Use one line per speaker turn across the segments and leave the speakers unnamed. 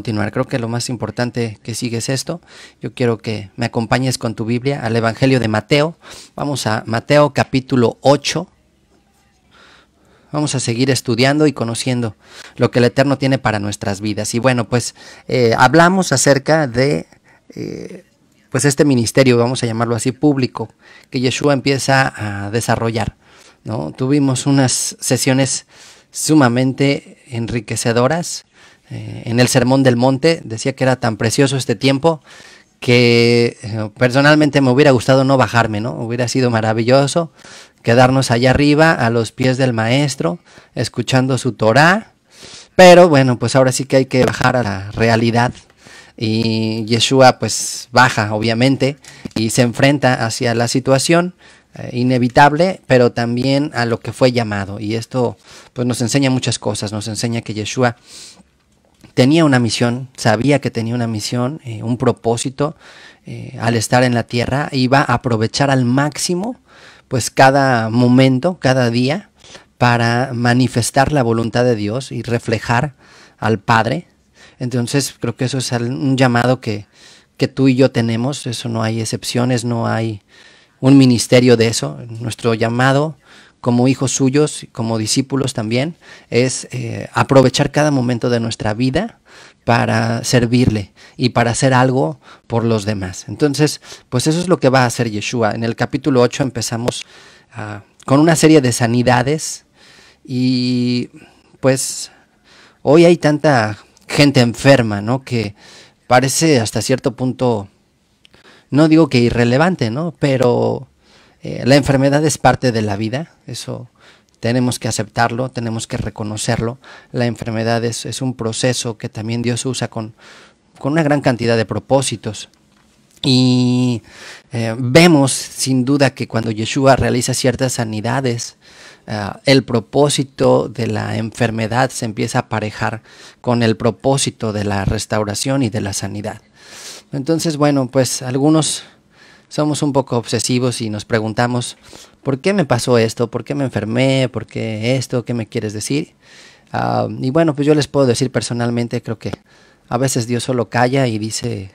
continuar. Creo que lo más importante que sigue es esto. Yo quiero que me acompañes con tu Biblia al Evangelio de Mateo. Vamos a Mateo capítulo 8. Vamos a seguir estudiando y conociendo lo que el Eterno tiene para nuestras vidas. Y bueno, pues eh, hablamos acerca de eh, pues este ministerio, vamos a llamarlo así, público, que Yeshua empieza a desarrollar. ¿no? Tuvimos unas sesiones sumamente enriquecedoras eh, en el Sermón del Monte, decía que era tan precioso este tiempo que eh, personalmente me hubiera gustado no bajarme, ¿no? Hubiera sido maravilloso quedarnos allá arriba a los pies del maestro, escuchando su Torah, pero bueno, pues ahora sí que hay que bajar a la realidad y Yeshua pues baja obviamente y se enfrenta hacia la situación eh, inevitable, pero también a lo que fue llamado y esto pues nos enseña muchas cosas, nos enseña que Yeshua tenía una misión, sabía que tenía una misión, eh, un propósito eh, al estar en la tierra, iba a aprovechar al máximo pues cada momento, cada día, para manifestar la voluntad de Dios y reflejar al Padre. Entonces creo que eso es un llamado que, que tú y yo tenemos, eso no hay excepciones, no hay un ministerio de eso, nuestro llamado como hijos suyos, como discípulos también, es eh, aprovechar cada momento de nuestra vida para servirle y para hacer algo por los demás. Entonces, pues eso es lo que va a hacer Yeshua. En el capítulo 8 empezamos ah, con una serie de sanidades y pues hoy hay tanta gente enferma, ¿no? Que parece hasta cierto punto, no digo que irrelevante, ¿no? Pero eh, la enfermedad es parte de la vida, eso tenemos que aceptarlo, tenemos que reconocerlo. La enfermedad es, un proceso que también Dios usa con, con una gran cantidad de propósitos. Y eh, vemos sin duda que cuando Yeshua realiza ciertas sanidades, ah, el propósito de la enfermedad se empieza a aparejar con el propósito de la restauración y de la sanidad. Entonces, bueno, pues algunos somos un poco obsesivos y nos preguntamos, ¿por qué me pasó esto? ¿Por qué me enfermé? ¿Por qué esto? ¿Qué me quieres decir? Ah, y bueno, pues yo les puedo decir personalmente, creo que a veces Dios solo calla y dice,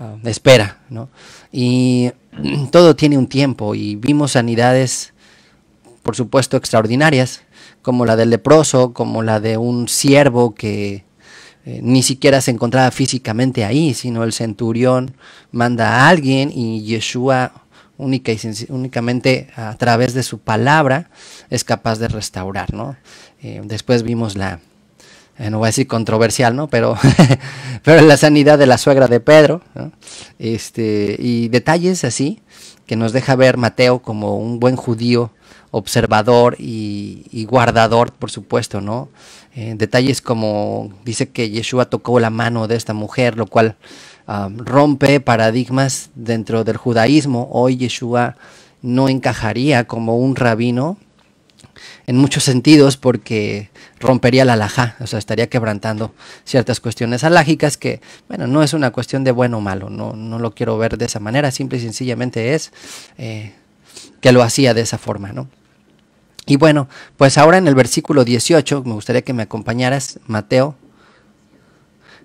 ah, espera, ¿no? Y todo tiene un tiempo y vimos sanidades, por supuesto, extraordinarias, como la del leproso, como la de un siervo que eh, ni siquiera se encontraba físicamente ahí, sino el centurión manda a alguien y Yeshua únicamente a través de su palabra es capaz de restaurar, eh, después vimos la, eh, no voy a decir controversial, ¿no? Pero, pero la sanidad de la suegra de Pedro, este, y detalles así que nos deja ver Mateo como un buen judío observador y, guardador, por supuesto, ¿no? Eh, detalles como dice que Yeshua tocó la mano de esta mujer, lo cual ah, rompe paradigmas dentro del judaísmo. Hoy Yeshua no encajaría como un rabino en muchos sentidos porque rompería la alajá, o sea, estaría quebrantando ciertas cuestiones alágicas que, bueno, no es una cuestión de bueno o malo, no, no lo quiero ver de esa manera, simple y sencillamente es eh, que lo hacía de esa forma, ¿no? Y bueno, pues ahora en el versículo 18, me gustaría que me acompañaras, Mateo,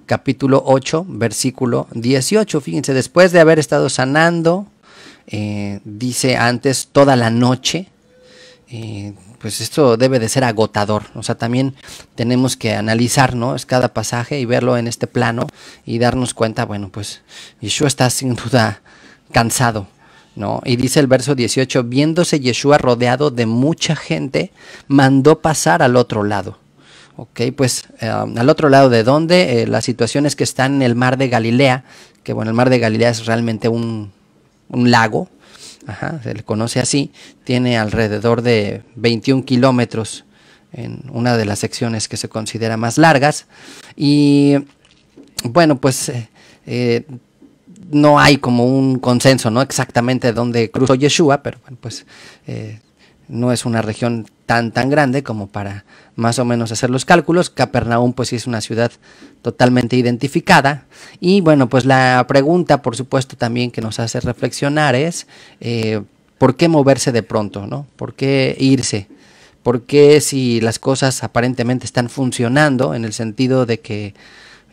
capítulo 8, versículo 18. Fíjense, después de haber estado sanando, eh, dice antes, toda la noche, eh, pues esto debe de ser agotador. O sea, también tenemos que analizar, ¿no? Es cada pasaje y verlo en este plano y darnos cuenta, bueno, pues Yeshua está sin duda cansado ¿no? Y dice el verso 18, viéndose Yeshua rodeado de mucha gente, mandó pasar al otro lado. Ok, pues um, al otro lado de donde eh, la situación es que están en el mar de Galilea, que bueno, el mar de Galilea es realmente un, lago, ajá, se le conoce así, tiene alrededor de 21 kilómetros en una de las secciones que se considera más largas. Y bueno, pues eh, eh, no hay como un consenso, ¿no? Exactamente dónde cruzó Yeshua, pero bueno, pues eh, no es una región tan tan grande como para más o menos hacer los cálculos. Capernaum pues es una ciudad totalmente identificada. Y bueno, pues la pregunta por supuesto también que nos hace reflexionar es eh, ¿por qué moverse de pronto? ¿no? ¿Por qué irse? ¿Por qué si las cosas aparentemente están funcionando en el sentido de que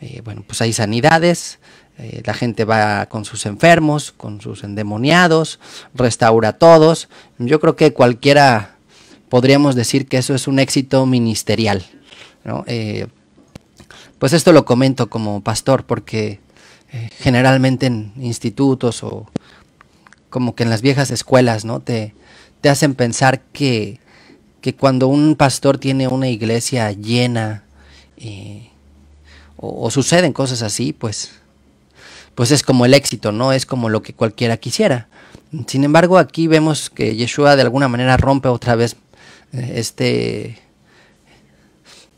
eh, bueno, pues hay sanidades, eh, la gente va con sus enfermos, con sus endemoniados, restaura a todos. Yo creo que cualquiera podríamos decir que eso es un éxito ministerial. ¿no? Eh, pues esto lo comento como pastor porque eh, generalmente en institutos o como que en las viejas escuelas ¿no? te, te hacen pensar que, cuando un pastor tiene una iglesia llena o suceden cosas así, pues pues es como el éxito, ¿no? Es como lo que cualquiera quisiera. Sin embargo, aquí vemos que Yeshua de alguna manera rompe otra vez eh, este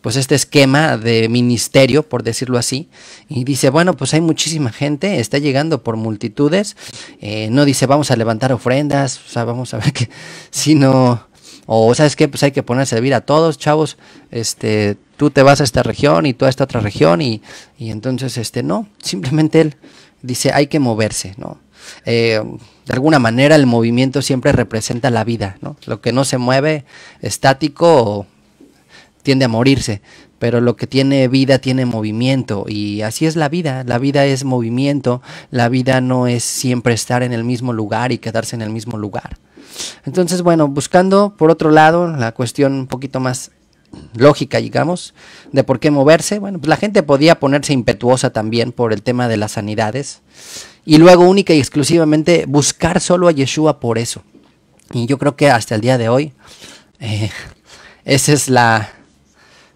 pues este esquema de ministerio, por decirlo así, y dice, bueno, pues hay muchísima gente, está llegando por multitudes, eh, no dice vamos a levantar ofrendas, o sea, vamos a ver qué, sino, o sabes qué, pues hay que poner a servir a todos, chavos, este, tú te vas a esta región y tú a esta otra región, y, y entonces, este, no, simplemente él dice hay que moverse, ¿no? Eh, de alguna manera el movimiento siempre representa la vida, ¿no? Lo que no se mueve estático tiende a morirse, pero lo que tiene vida tiene movimiento y así es la vida, la vida es movimiento, la vida no es siempre estar en el mismo lugar y quedarse en el mismo lugar. Entonces, bueno, buscando por otro lado la cuestión un poquito más lógica, digamos, de por qué moverse. Bueno, pues la gente podía ponerse impetuosa también por el tema de las sanidades. Y luego única y exclusivamente buscar solo a Yeshua por eso. Y yo creo que hasta el día de hoy, ese eh, esa es la,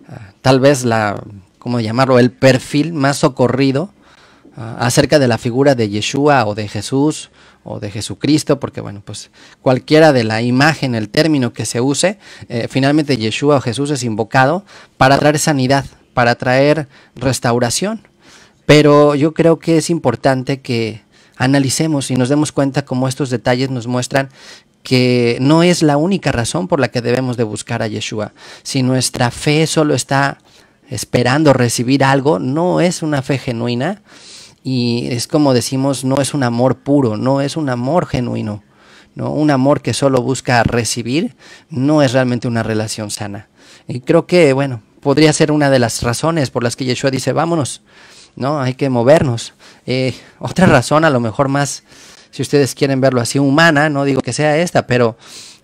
ah, tal vez la, ¿cómo llamarlo?, el perfil más socorrido Ah, acerca de la figura de Yeshua o de Jesús o de Jesucristo, porque bueno, pues cualquiera de la imagen, el término que se use, eh, finalmente Yeshua o Jesús es invocado para traer sanidad, para traer restauración. Pero yo creo que es importante que analicemos y nos demos cuenta cómo estos detalles nos muestran que no es la única razón por la que debemos de buscar a Yeshua. Si nuestra fe solo está esperando recibir algo, no es una fe genuina, y es como decimos, no es un amor puro, no es un amor genuino. ¿no? Un amor que solo busca recibir no es realmente una relación sana. Y creo que, bueno, podría ser una de las razones por las que Yeshua dice, vámonos, ¿no? Hay que movernos. Eh, otra razón, a lo mejor más, si ustedes quieren verlo así, humana, no digo que sea esta, pero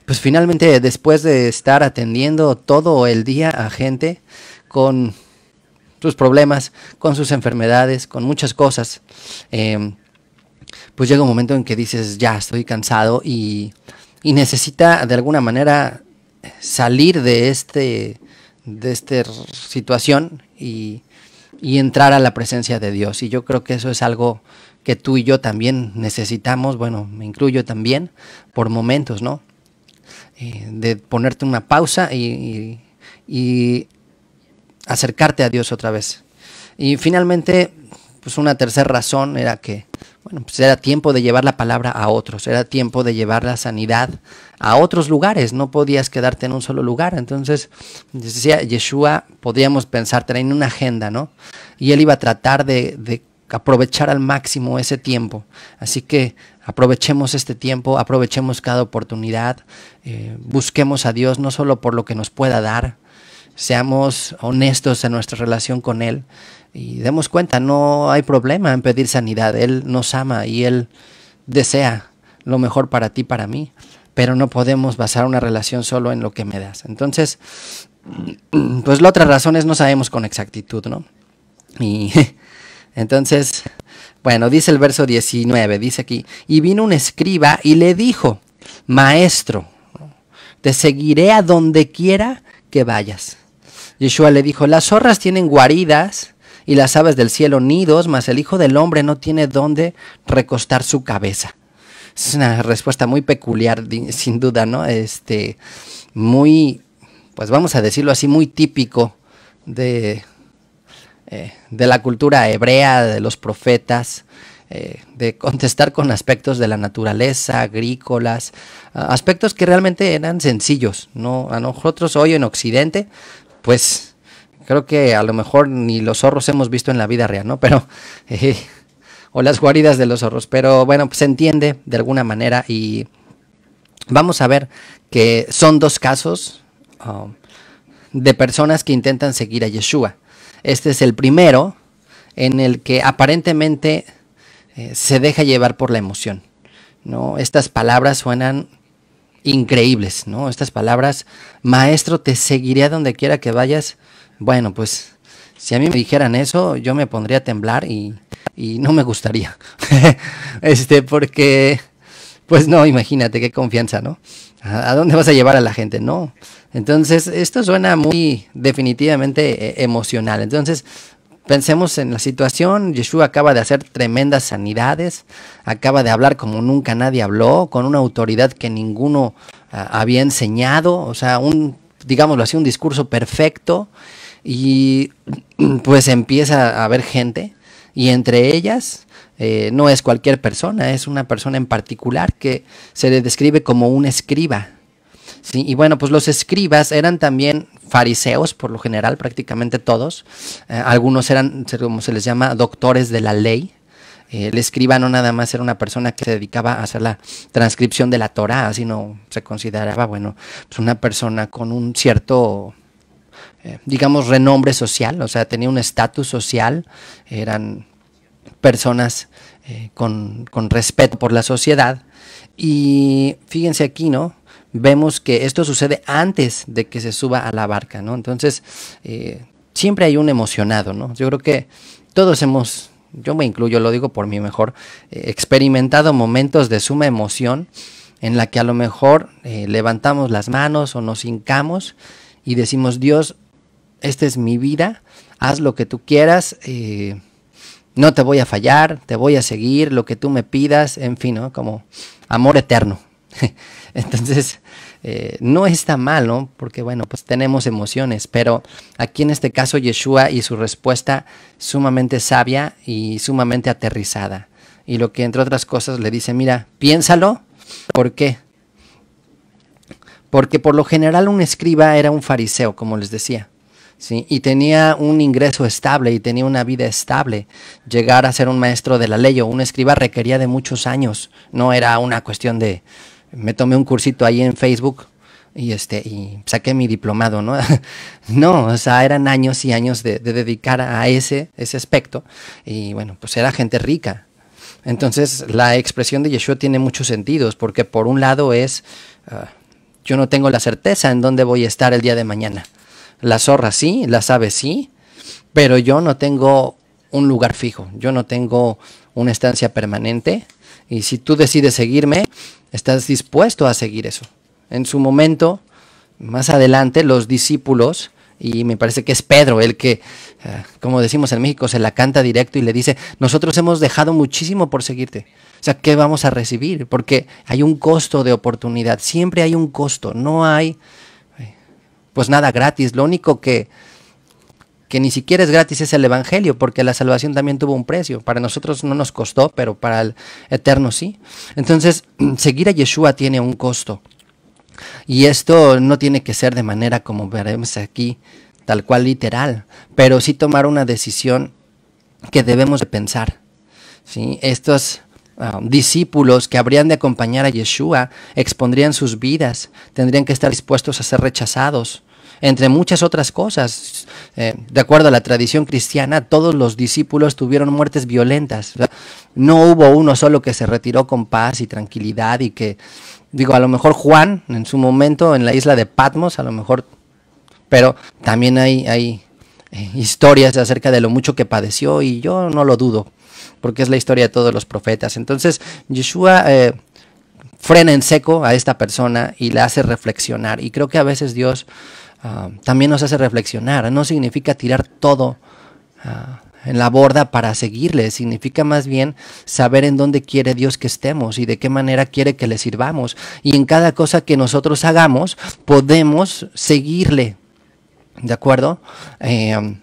pues finalmente después de estar atendiendo todo el día a gente con sus problemas, con sus enfermedades, con muchas cosas, em, pues llega un momento en que dices, ya estoy cansado y, necesita de alguna manera salir de, este, de esta situación y, entrar a la presencia de Dios. Y yo creo que eso es algo que tú y yo también necesitamos, bueno, me incluyo también, por momentos, ¿no? Eh, de ponerte una pausa y, acercarte a Dios otra vez. Y finalmente, pues una tercera razón era que, bueno, pues era tiempo de llevar la palabra a otros, era tiempo de llevar la sanidad a otros lugares, no podías quedarte en un solo lugar. Entonces, decía Yeshua, podríamos pensar, en una agenda, ¿no? Y él iba a tratar de, aprovechar al máximo ese tiempo. Así que aprovechemos este tiempo, aprovechemos cada oportunidad, eh, busquemos a Dios no solo por lo que nos pueda dar, seamos honestos en nuestra relación con Él y demos cuenta, no hay problema en pedir sanidad, Él nos ama y Él desea lo mejor para ti, para mí, pero no podemos basar una relación solo en lo que me das. Entonces, pues la otra razón es no sabemos con exactitud, ¿no? Y entonces, bueno, dice el verso 19, dice aquí, y vino un escriba y le dijo, maestro, te seguiré a donde quiera que vayas. Yeshua le dijo, las zorras tienen guaridas y las aves del cielo nidos, mas el Hijo del Hombre no tiene dónde recostar su cabeza. Es una respuesta muy peculiar, sin duda, ¿no? Este, muy, pues vamos a decirlo así, muy típico de, eh, de la cultura hebrea, de los profetas. Eh, de contestar con aspectos de la naturaleza, agrícolas, aspectos que realmente eran sencillos. ¿no? A nosotros hoy en Occidente pues creo que a lo mejor ni los zorros hemos visto en la vida real, ¿no? Pero... Eh, o las guaridas de los zorros. Pero bueno, pues, se entiende de alguna manera y vamos a ver que son dos casos um, de personas que intentan seguir a Yeshua. Este es el primero en el que aparentemente eh, se deja llevar por la emoción. ¿no? Estas palabras suenan increíbles, ¿no? Estas palabras, maestro, te seguiré donde quiera que vayas. Bueno, pues si a mí me dijeran eso, yo me pondría a temblar y, y no me gustaría. este, porque, pues no, imagínate qué confianza, ¿no? ¿A dónde vas a llevar a la gente? No. Entonces, esto suena muy definitivamente eh, emocional. Entonces, Pensemos en la situación, Yeshua acaba de hacer tremendas sanidades, acaba de hablar como nunca nadie habló, con una autoridad que ninguno ah, había enseñado, o sea, un, digámoslo así, un discurso perfecto, y pues empieza a haber gente, y entre ellas eh, no es cualquier persona, es una persona en particular que se le describe como un escriba, Sí, y bueno, pues los escribas eran también fariseos, por lo general, prácticamente todos. Eh, algunos eran, como se les llama, doctores de la ley. Eh, el escriba no nada más era una persona que se dedicaba a hacer la transcripción de la Torá, sino se consideraba, bueno, pues una persona con un cierto eh, digamos, renombre social, o sea, tenía un estatus social, eran personas con, con, respeto por la sociedad. Y fíjense aquí, ¿no? vemos que esto sucede antes de que se suba a la barca, ¿no? Entonces, eh, siempre hay un emocionado, ¿no? Yo creo que todos hemos, yo me incluyo, lo digo por mi mejor, eh, experimentado momentos de suma emoción en la que a lo mejor eh, levantamos las manos o nos hincamos y decimos, Dios, esta es mi vida, haz lo que tú quieras, no te voy a fallar, te voy a seguir, lo que tú me pidas, en fin, ¿no? Como amor eterno. Entonces, eh, no está malo, porque bueno, pues tenemos emociones, pero aquí en este caso Yeshua y su respuesta sumamente sabia y sumamente aterrizada. Y lo que entre otras cosas le dice, mira, piénsalo, ¿por qué? Porque por lo general un escriba era un fariseo, como les decía. ¿Sí? y tenía un ingreso estable y tenía una vida estable. Llegar a ser un maestro de la ley o un escriba requería de muchos años, no era una cuestión de me tomé un cursito ahí en Facebook y este y saqué mi diplomado, ¿no? no, o sea, eran años y años de, dedicar a ese, ese aspecto y bueno, pues era gente rica. Entonces la expresión de Yeshua tiene muchos sentidos porque por un lado es, ah, yo no tengo la certeza en dónde voy a estar el día de mañana. La zorra sí, la sabe sí, pero yo no tengo un lugar fijo, yo no tengo una estancia permanente, y si tú decides seguirme, estás dispuesto a seguir eso. En su momento, más adelante, los discípulos, y me parece que es Pedro el que, eh, como decimos en México, se la canta directo y le dice, nosotros hemos dejado muchísimo por seguirte. O sea, ¿qué vamos a recibir? Porque hay un costo de oportunidad, siempre hay un costo, no hay pues nada gratis, lo único que que ni siquiera es gratis, es el Evangelio, porque la salvación también tuvo un precio. Para nosotros no nos costó, pero para el eterno sí. Entonces, seguir a Yeshua tiene un costo. Y esto no tiene que ser de manera como veremos aquí, tal cual literal, pero sí tomar una decisión que debemos de pensar. ¿sí? Estos ah, discípulos que habrían de acompañar a Yeshua expondrían sus vidas, tendrían que estar dispuestos a ser rechazados, entre muchas otras cosas. Eh, de acuerdo a la tradición cristiana, todos los discípulos tuvieron muertes violentas. No hubo uno solo que se retiró con paz y tranquilidad y que, digo, a lo mejor Juan en su momento en la isla de Patmos, a lo mejor, pero también hay, hay eh, historias acerca de lo mucho que padeció y yo no lo dudo, porque es la historia de todos los profetas. Entonces, Yeshua... Eh, frena en seco a esta persona y la hace reflexionar. Y creo que a veces Dios Ah, también nos hace reflexionar. No significa tirar todo ah, en la borda para seguirle, significa más bien saber en dónde quiere Dios que estemos y de qué manera quiere que le sirvamos. Y en cada cosa que nosotros hagamos podemos seguirle. ¿De acuerdo? Eh,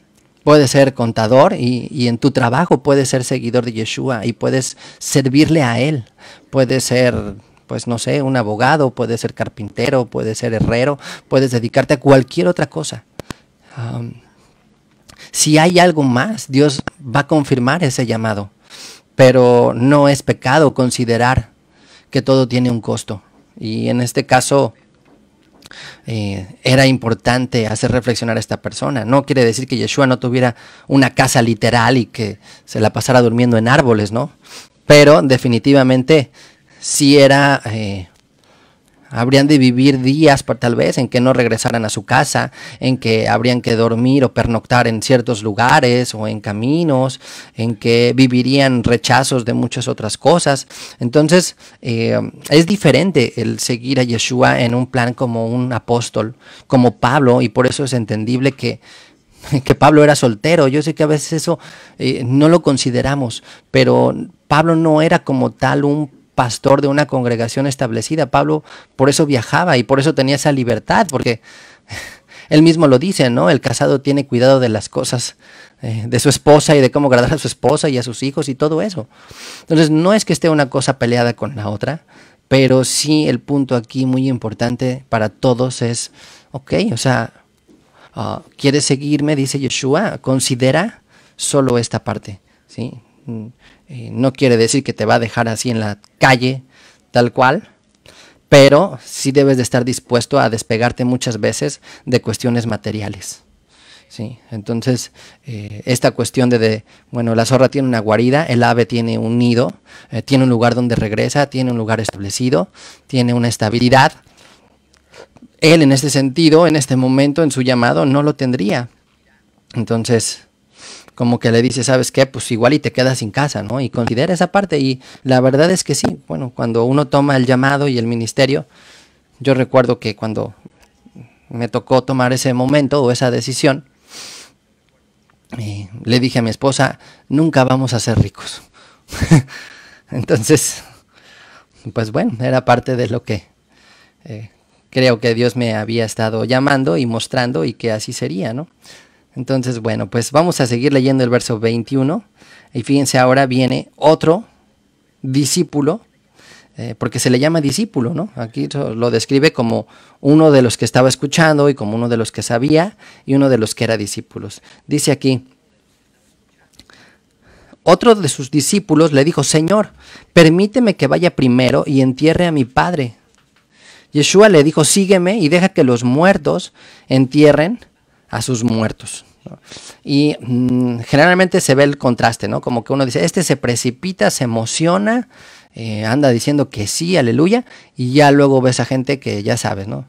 puedes ser contador y, y, en tu trabajo puedes ser seguidor de Yeshua y puedes servirle a Él. Puedes ser pues no sé, un abogado, puede ser carpintero, puede ser herrero, puedes dedicarte a cualquier otra cosa. si hay algo más, Dios va a confirmar ese llamado. Pero no es pecado considerar que todo tiene un costo. Y en este caso eh, era importante hacer reflexionar a esta persona. No quiere decir que Yeshua no tuviera una casa literal y que se la pasara durmiendo en árboles, ¿no? Pero definitivamente si era... Eh, habrían de vivir días tal vez en que no regresaran a su casa, en que habrían que dormir o pernoctar en ciertos lugares o en caminos, en que vivirían rechazos de muchas otras cosas. Entonces eh, es diferente el seguir a Yeshua en un plan como un apóstol, como Pablo, y por eso es entendible que que Pablo era soltero. Yo sé que a veces eso eh, no lo consideramos, pero Pablo no era como tal un pastor de una congregación establecida. Pablo por eso viajaba y por eso tenía esa libertad, porque él mismo lo dice, ¿no? El casado tiene cuidado de las cosas eh, de su esposa y de cómo agradar a su esposa y a sus hijos y todo eso. Entonces, no es que esté una cosa peleada con la otra, pero sí el punto aquí muy importante para todos es, ok, o sea, quiere ah, ¿quieres seguirme? Dice Yeshua, considera solo esta parte, ¿sí? Mm, eh, no quiere decir que te va a dejar así en la calle, tal cual, pero sí debes de estar dispuesto a despegarte muchas veces de cuestiones materiales. Sí, entonces eh, esta cuestión de, bueno, la zorra tiene una guarida, el ave tiene un nido, eh, tiene un lugar donde regresa, tiene un lugar establecido, tiene una estabilidad. Él en este sentido, en este momento, en su llamado, no lo tendría. Entonces, como que le dice, ¿sabes qué? Pues igual y te quedas sin casa, ¿no? Y considera esa parte. Y la verdad es que sí, bueno, cuando uno toma el llamado y el ministerio, yo recuerdo que cuando me tocó tomar ese momento o esa decisión, eh, le dije a mi esposa, nunca vamos a ser ricos. Entonces, pues bueno, era parte de lo que eh, creo que Dios me había estado llamando y mostrando y que así sería, ¿no? Entonces, bueno, pues vamos a seguir leyendo el verso 21. Y fíjense, ahora viene otro discípulo, eh, porque se le llama discípulo, ¿no? Aquí lo describe como uno de los que estaba escuchando y como uno de los que sabía y uno de los que era discípulos. Dice aquí, otro de sus discípulos le dijo, Señor, permíteme que vaya primero y entierre a mi padre. Yeshua le dijo, sígueme y deja que los muertos entierren a sus muertos. Y mm, generalmente se ve el contraste, ¿no? Como que uno dice, este se precipita, se emociona, eh, anda diciendo que sí, aleluya, y ya luego ves a gente que ya sabes, ¿no?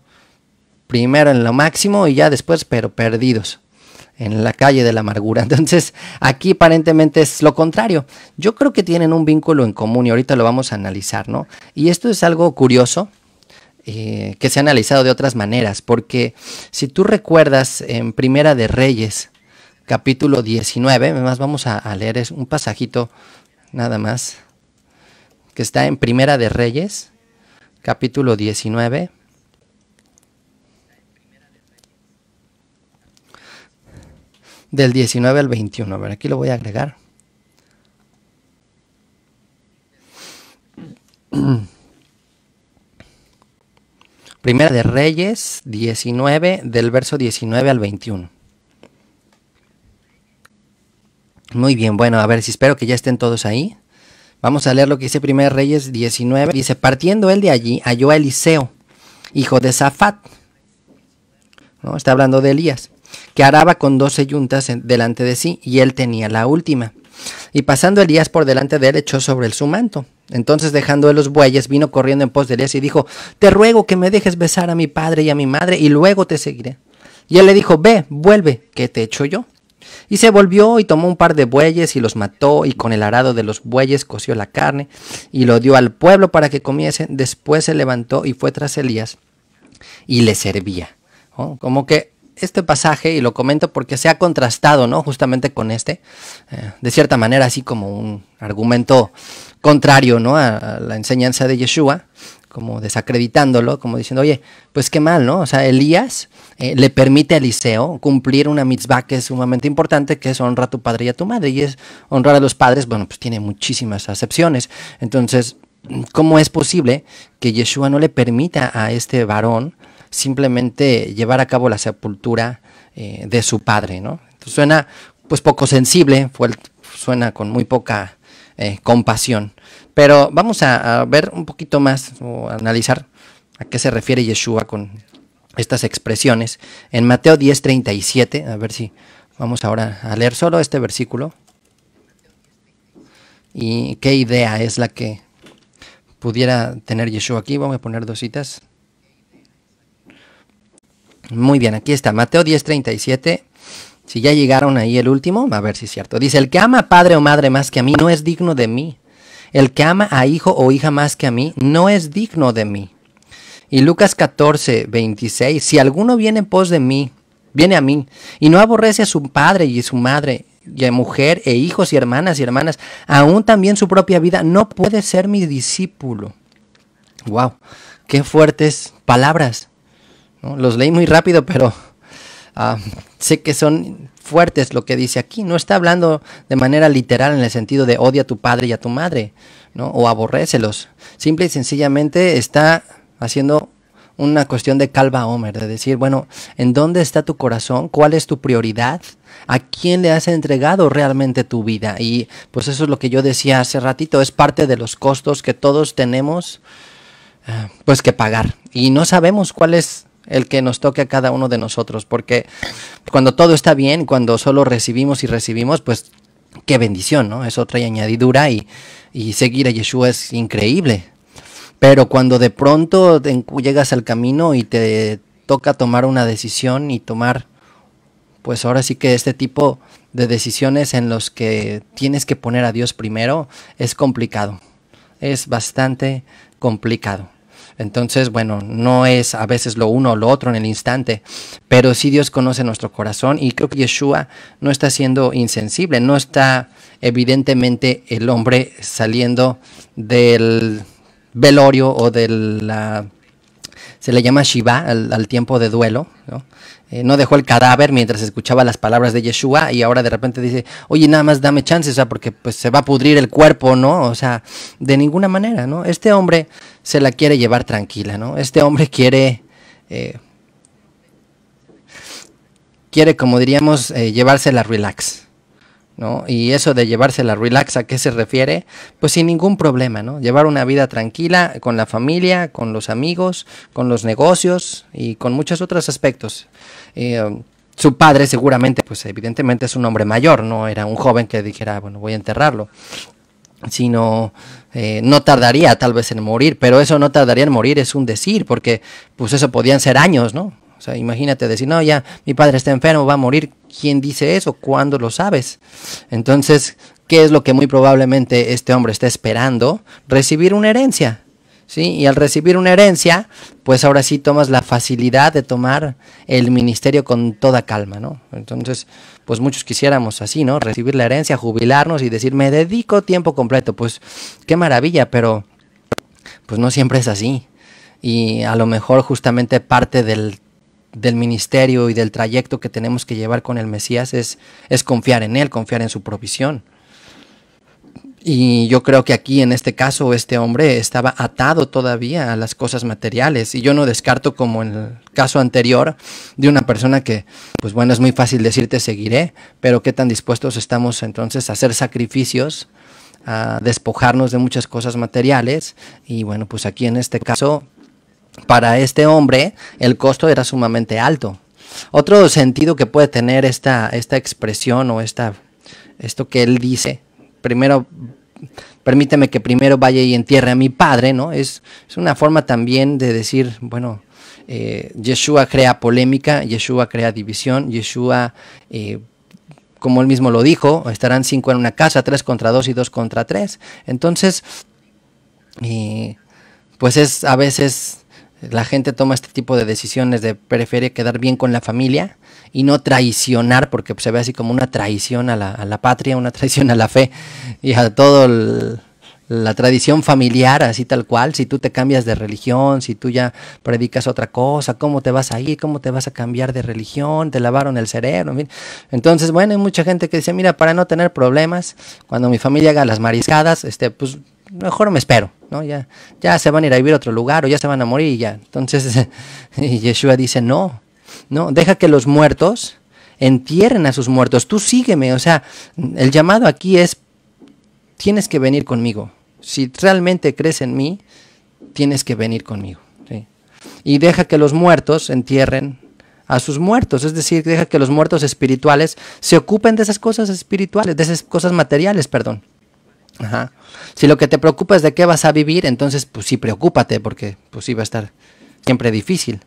Primero en lo máximo y ya después, pero perdidos en la calle de la amargura. Entonces, aquí aparentemente es lo contrario. Yo creo que tienen un vínculo en común y ahorita lo vamos a analizar, ¿no? Y esto es algo curioso eh, que se ha analizado de otras maneras, porque si tú recuerdas en Primera de Reyes, capítulo 19, además vamos a, leer un pasajito nada más, que está en Primera de Reyes, capítulo 19. Del 19 al 21, a ver, aquí lo voy a agregar. Primera de Reyes 19, del verso 19 al 21. Muy bien, bueno, a ver si espero que ya estén todos ahí. Vamos a leer lo que dice Primera de Reyes 19. Dice, partiendo él de allí, halló a Eliseo, hijo de Zafat. ¿no? Está hablando de Elías, que araba con doce yuntas delante de sí, y él tenía la última. Y pasando Elías por delante de él, echó sobre él su manto. Entonces, dejando de los bueyes, vino corriendo en pos de Elías y dijo, Te ruego que me dejes besar a mi padre y a mi madre, y luego te seguiré. Y él le dijo, Ve, vuelve, que te echo yo. Y se volvió y tomó un par de bueyes y los mató, y con el arado de los bueyes coció la carne, y lo dio al pueblo para que comiesen. Después se levantó y fue tras Elías, y le servía. Oh, como que este pasaje, y lo comento porque se ha contrastado, ¿no? Justamente con este, eh, de cierta manera, así como un argumento contrario, ¿no? A, la enseñanza de Yeshua, como desacreditándolo, como diciendo, oye, pues qué mal, ¿no? O sea, Elías eh, le permite a Eliseo cumplir una mitzvah que es sumamente importante, que es honrar a tu padre y a tu madre, y es honrar a los padres, bueno, pues tiene muchísimas acepciones. Entonces, ¿cómo es posible que Yeshua no le permita a este varón simplemente llevar a cabo la sepultura eh, de su padre, ¿no? suena pues poco sensible, suena con muy poca eh, compasión. Pero vamos a, ver un poquito más o analizar a qué se refiere Yeshua con estas expresiones. En Mateo 10:37, a ver si vamos ahora a leer solo este versículo y qué idea es la que pudiera tener Yeshua aquí. Vamos a poner dos citas. Muy bien, aquí está, Mateo 10:37. Si ya llegaron ahí el último, a ver si es cierto. Dice, el que ama a padre o madre más que a mí no es digno de mí. El que ama a hijo o hija más que a mí no es digno de mí. Y Lucas 14, 26, si alguno viene en pos de mí, viene a mí, y no aborrece a su padre y su madre, y a mujer e hijos y hermanas y hermanas, aún también su propia vida, no puede ser mi discípulo. Wow, qué fuertes palabras. Los leí muy rápido, pero ah, sé que son fuertes lo que dice aquí. No está hablando de manera literal en el sentido de odia a tu padre y a tu madre, ¿no? O aborrécelos. Simple y sencillamente está haciendo una cuestión de calva Homer, de decir, bueno, ¿en dónde está tu corazón? ¿Cuál es tu prioridad? ¿A quién le has entregado realmente tu vida? Y pues eso es lo que yo decía hace ratito, es parte de los costos que todos tenemos eh, pues que pagar. Y no sabemos cuál es el que nos toque a cada uno de nosotros, porque cuando todo está bien, cuando solo recibimos y recibimos, pues qué bendición, ¿no? Es otra añadidura y, seguir a Yeshua es increíble. Pero cuando de pronto llegas al camino y te toca tomar una decisión y tomar, pues ahora sí que este tipo de decisiones en los que tienes que poner a Dios primero es complicado. Es bastante complicado. Entonces, bueno, no es a veces lo uno o lo otro en el instante, pero sí Dios conoce nuestro corazón y creo que Yeshua no está siendo insensible, no está evidentemente el hombre saliendo del velorio o del, la... Se le llama Shiva al, al tiempo de duelo, ¿no? Eh, no dejó el cadáver mientras escuchaba las palabras de Yeshua y ahora de repente dice, oye, nada más dame chance, o sea, porque pues se va a pudrir el cuerpo, ¿no? O sea, de ninguna manera, ¿no? Este hombre se la quiere llevar tranquila, ¿no? Este hombre quiere... Eh, quiere, como diríamos, eh, llevársela relax. Y eso de llevarse la relax, ¿a qué se refiere? Pues sin ningún problema, ¿no? Llevar una vida tranquila con la familia, con los amigos, con los negocios y con muchos otros aspectos. Eh, su padre seguramente, pues evidentemente es un hombre mayor, no era un joven que dijera, bueno, voy a enterrarlo, sino eh, no tardaría tal vez en morir, pero eso no tardaría en morir es un decir, porque pues eso podían ser años, ¿no? O sea, imagínate decir, no, ya, mi padre está enfermo, va a morir. ¿Quién dice eso? ¿Cuándo lo sabes? Entonces, ¿qué es lo que muy probablemente este hombre está esperando? Recibir una herencia. ¿Sí? Y al recibir una herencia, pues ahora sí tomas la facilidad de tomar el ministerio con toda calma, ¿no? Entonces, pues muchos quisiéramos así, ¿no? Recibir la herencia, jubilarnos y decir, me dedico tiempo completo. Pues qué maravilla, pero pues no siempre es así. Y a lo mejor justamente parte del del ministerio y del trayecto que tenemos que llevar con el Mesías es, es confiar en Él, confiar en su provisión. Y yo creo que aquí, en este caso, este hombre estaba atado todavía a las cosas materiales. Y yo no descarto, como en el caso anterior, de una persona que, pues bueno, es muy fácil decirte seguiré, pero qué tan dispuestos estamos entonces a hacer sacrificios, a despojarnos de muchas cosas materiales. Y bueno, pues aquí en este caso, para este hombre el costo era sumamente alto. Otro sentido que puede tener esta, esta expresión o esta, esto que él dice, primero, permíteme que primero vaya y entierre a mi padre, ¿no? Es, es una forma también de decir, bueno, eh, Yeshua crea polémica, Yeshua crea división, Yeshua, eh, como él mismo lo dijo, estarán cinco en una casa, tres contra dos y dos contra tres. Entonces, eh, pues es a veces la gente toma este tipo de decisiones de prefiere quedar bien con la familia y no traicionar, porque se ve así como una traición a la, patria, una traición a la fe y a todo la tradición familiar, así tal cual, si tú te cambias de religión, si tú ya predicas otra cosa, cómo te vas a ir, cómo te vas a cambiar de religión, te lavaron el cerebro. En fin. Entonces, bueno, hay mucha gente que dice, mira, para no tener problemas, cuando mi familia haga las mariscadas, este, pues mejor me espero, ¿no? Ya, ya se van a ir a vivir a otro lugar o ya se van a morir y ya. Entonces y Yeshua dice, no, no, deja que los muertos entierren a sus muertos, tú sígueme, o sea, el llamado aquí es, tienes que venir conmigo, si realmente crees en mí, tienes que venir conmigo. Y deja que los muertos entierren a sus muertos, es decir, deja que los muertos espirituales se ocupen de esas cosas espirituales, de esas cosas materiales, perdón. Si lo que te preocupa es de qué vas a vivir, entonces pues sí, preocúpate, porque pues sí va a estar siempre difícil.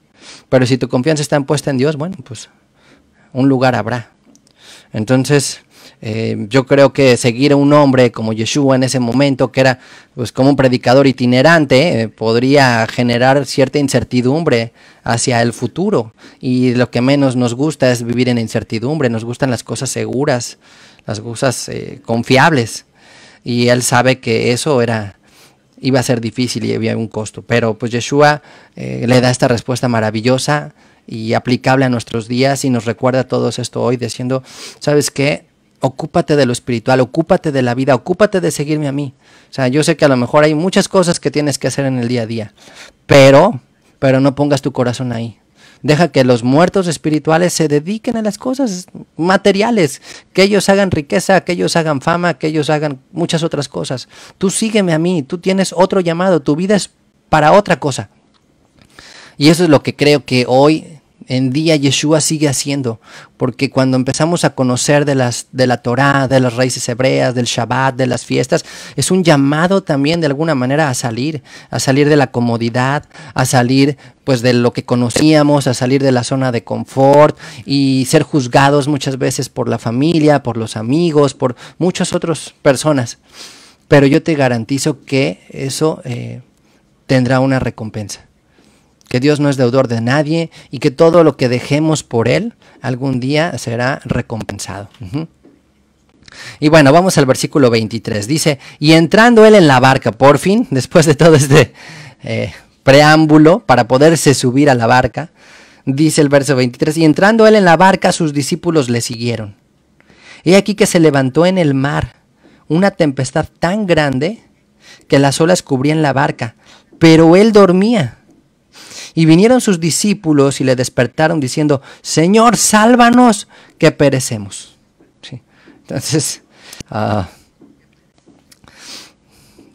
Pero si tu confianza está puesta en Dios, bueno, pues un lugar habrá. Entonces, eh, yo creo que seguir a un hombre como Yeshua en ese momento, que era pues como un predicador itinerante, eh, podría generar cierta incertidumbre hacia el futuro. Y lo que menos nos gusta es vivir en incertidumbre, nos gustan las cosas seguras, las cosas eh, confiables y él sabe que eso era iba a ser difícil y había un costo. Pero pues Yeshua eh, le da esta respuesta maravillosa y aplicable a nuestros días y nos recuerda todos esto hoy diciendo, ¿sabes qué? Ocúpate de lo espiritual, ocúpate de la vida, ocúpate de seguirme a mí. O sea, yo sé que a lo mejor hay muchas cosas que tienes que hacer en el día a día, pero, pero no pongas tu corazón ahí. Deja que los muertos espirituales se dediquen a las cosas materiales, que ellos hagan riqueza, que ellos hagan fama, que ellos hagan muchas otras cosas. Tú sígueme a mí, tú tienes otro llamado, tu vida es para otra cosa. Y eso es lo que creo que hoy en día Yeshua sigue haciendo, porque cuando empezamos a conocer de, las, de la Torá, de las raíces hebreas, del Shabbat, de las fiestas, es un llamado también de alguna manera a salir, a salir de la comodidad, a salir pues de lo que conocíamos, a salir de la zona de confort y ser juzgados muchas veces por la familia, por los amigos, por muchas otras personas. Pero yo te garantizo que eso eh, tendrá una recompensa que Dios no es deudor de nadie y que todo lo que dejemos por Él algún día será recompensado. Y bueno, vamos al versículo 23. Dice, y entrando Él en la barca, por fin, después de todo este eh, preámbulo para poderse subir a la barca, dice el verso 23, y entrando Él en la barca, sus discípulos le siguieron. He aquí que se levantó en el mar una tempestad tan grande que las olas cubrían la barca, pero Él dormía. Y vinieron sus discípulos y le despertaron diciendo, Señor, sálvanos que perecemos. Entonces, ah,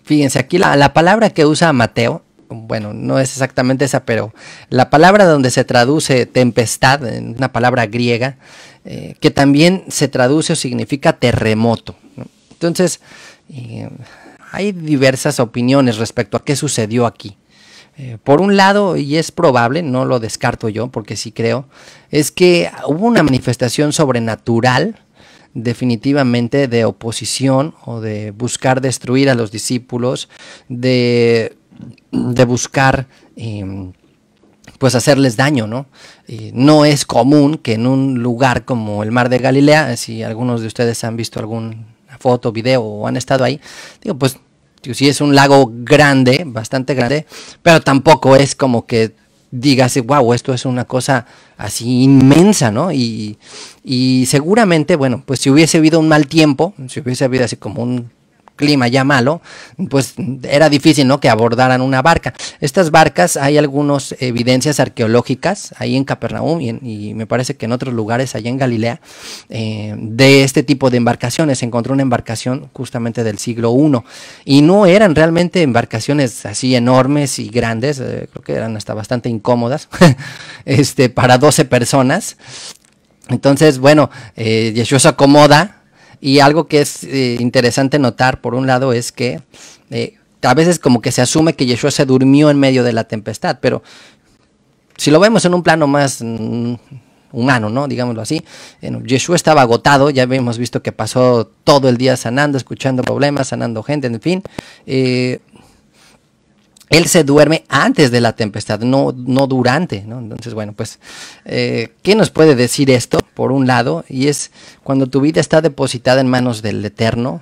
fíjense, aquí la, palabra que usa Mateo bueno, no es exactamente esa, pero la palabra donde se traduce tempestad, en una palabra griega, eh, que también se traduce o significa terremoto. Entonces, eh, hay diversas opiniones respecto a qué sucedió aquí. Eh, por un lado, y es probable, no lo descarto yo, porque sí creo, es que hubo una manifestación sobrenatural definitivamente de oposición o de buscar destruir a los discípulos, de, de buscar... Em, pues hacerles daño, ¿no? Eh, no es común que en un lugar como el Mar de Galilea, si algunos de ustedes han visto alguna foto, video o han estado ahí, digo, pues sí es un lago grande, bastante grande, pero tampoco es como que digas, wow, esto es una cosa así inmensa, ¿no? Y, y seguramente, bueno, pues si hubiese habido un mal tiempo, si hubiese habido así como un clima ya malo, pues era difícil, ¿no? Que abordaran una barca. Estas barcas, hay algunas evidencias arqueológicas ahí en Capernaum y, me parece que en otros lugares allá en Galilea, eh, de este tipo de embarcaciones. Se encontró una embarcación justamente del siglo I y no eran realmente embarcaciones así enormes y grandes, eh, creo que eran hasta bastante incómodas, este, para 12 personas. Entonces, bueno, eh, Yeshua se acomoda y algo que es eh, interesante notar, por un lado, es que eh, a veces como que se asume que Yeshua se durmió en medio de la tempestad, pero si lo vemos en un plano más mm, humano, ¿no? Digámoslo así. en Yeshua estaba agotado, ya habíamos visto que pasó todo el día sanando, escuchando problemas, sanando gente, en fin. Eh, él se duerme antes de la tempestad, no, no durante. ¿no? Entonces, bueno, pues, eh, ¿qué nos puede decir esto? Por un lado, y es cuando tu vida está depositada en manos del Eterno,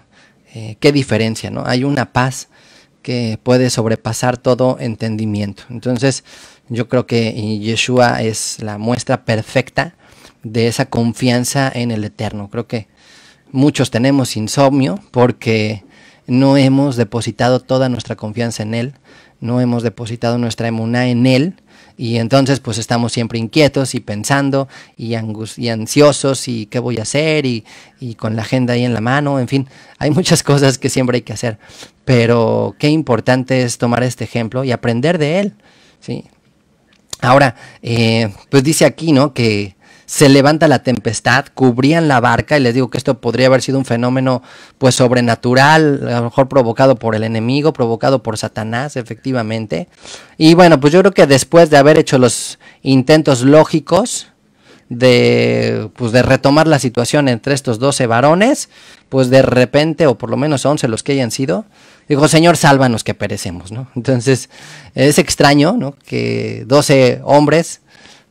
eh, qué diferencia, ¿no? Hay una paz que puede sobrepasar todo entendimiento. Entonces, yo creo que Yeshua es la muestra perfecta de esa confianza en el Eterno. Creo que muchos tenemos insomnio porque no hemos depositado toda nuestra confianza en Él no hemos depositado nuestra emuná en Él, y entonces pues estamos siempre inquietos y pensando y, ansiosos y qué voy a hacer y, con la agenda ahí en la mano, en fin, hay muchas cosas que siempre hay que hacer. Pero qué importante es tomar este ejemplo y aprender de él. ¿sí? Ahora, eh, pues dice aquí, ¿no? Que se levanta la tempestad, cubrían la barca y les digo que esto podría haber sido un fenómeno pues sobrenatural, a lo mejor provocado por el enemigo, provocado por Satanás, efectivamente. Y bueno, pues yo creo que después de haber hecho los intentos lógicos de pues de retomar la situación entre estos 12 varones, pues de repente o por lo menos 11 los que hayan sido, dijo, "Señor, sálvanos que perecemos", ¿no? Entonces, es extraño, ¿no? que 12 hombres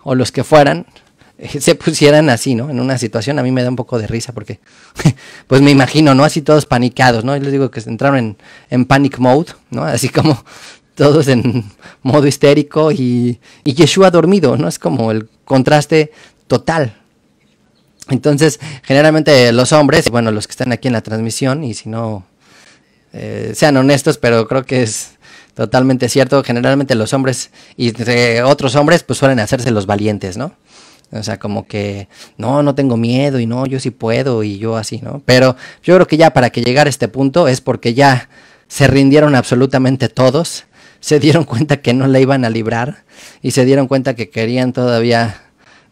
o los que fueran se pusieran así, ¿no? En una situación a mí me da un poco de risa porque, pues me imagino, ¿no? Así todos panicados, ¿no? Yo les digo que entraron en, panic mode, ¿no? Así como todos en modo histérico y, y Yeshua dormido, ¿no? Es como el contraste total. Entonces, generalmente los hombres, bueno, los que están aquí en la transmisión, y si no, eh, sean honestos, pero creo que es totalmente cierto, generalmente los hombres y otros hombres pues suelen hacerse los valientes, ¿no? O sea, como que, no, no tengo miedo y no, yo sí puedo y yo así, ¿no? Pero yo creo que ya para que llegara a este punto es porque ya se rindieron absolutamente todos, se dieron cuenta que no la iban a librar y se dieron cuenta que querían todavía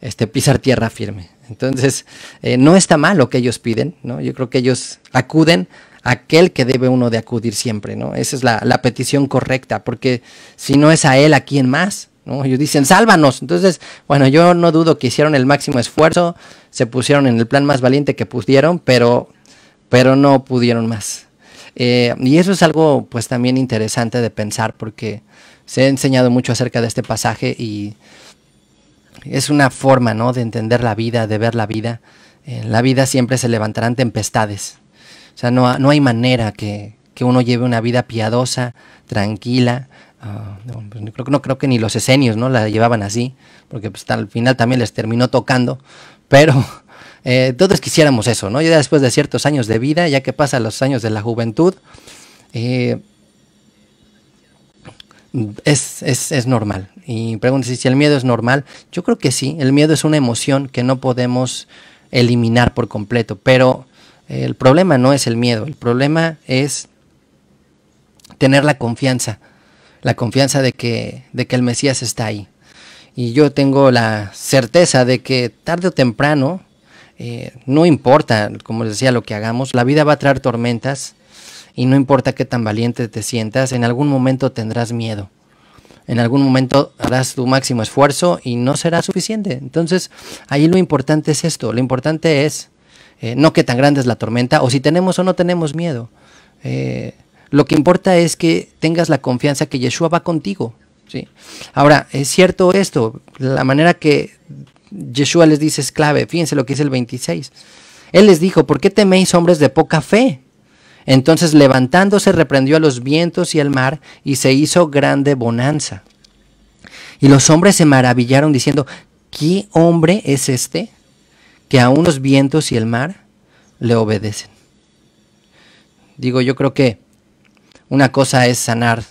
este, pisar tierra firme. Entonces, eh, no está mal lo que ellos piden, ¿no? Yo creo que ellos acuden a aquel que debe uno de acudir siempre, ¿no? Esa es la, la petición correcta, porque si no es a él, ¿a quién más? Ellos dicen, sálvanos. Entonces, bueno, yo no dudo que hicieron el máximo esfuerzo, se pusieron en el plan más valiente que pudieron, pero, pero no pudieron más. Eh, y eso es algo pues también interesante de pensar porque se ha enseñado mucho acerca de este pasaje y es una forma ¿no? de entender la vida, de ver la vida. En eh, la vida siempre se levantarán tempestades. O sea, no, no hay manera que, que uno lleve una vida piadosa, tranquila, Ah, pues, no, creo, que ni los esenios ¿no? la llevaban así, porque pues, al final también les terminó tocando, pero eh, todos quisiéramos eso, ¿no? Ya después de ciertos años de vida, ya que pasan los años de la juventud, eh, es, normal. Y pregúntese si el miedo es normal. Yo creo que sí, el miedo es una emoción que no podemos eliminar por completo, pero eh, el problema no es el miedo, el problema es tener la confianza la confianza de que, de que el Mesías está ahí. Y yo tengo la certeza de que tarde o temprano, eh, no importa, como les decía, lo que hagamos, la vida va a traer tormentas y no importa qué tan valiente te sientas, en algún momento tendrás miedo. En algún momento harás tu máximo esfuerzo y no será suficiente. Entonces, ahí lo importante es esto. Lo importante es eh, no qué tan grande es la tormenta o si tenemos o no tenemos miedo. Eh, lo que importa es que tengas la confianza que Yeshua va contigo. ¿sí? Ahora, es cierto esto, la manera que Yeshua les dice es clave. Fíjense lo que dice el 26. Él les dijo, ¿por qué teméis hombres de poca fe? Entonces levantándose reprendió a los vientos y al mar y se hizo grande bonanza. Y los hombres se maravillaron diciendo, ¿qué hombre es este que a unos vientos y el mar le obedecen? Digo, yo creo que una cosa es sanar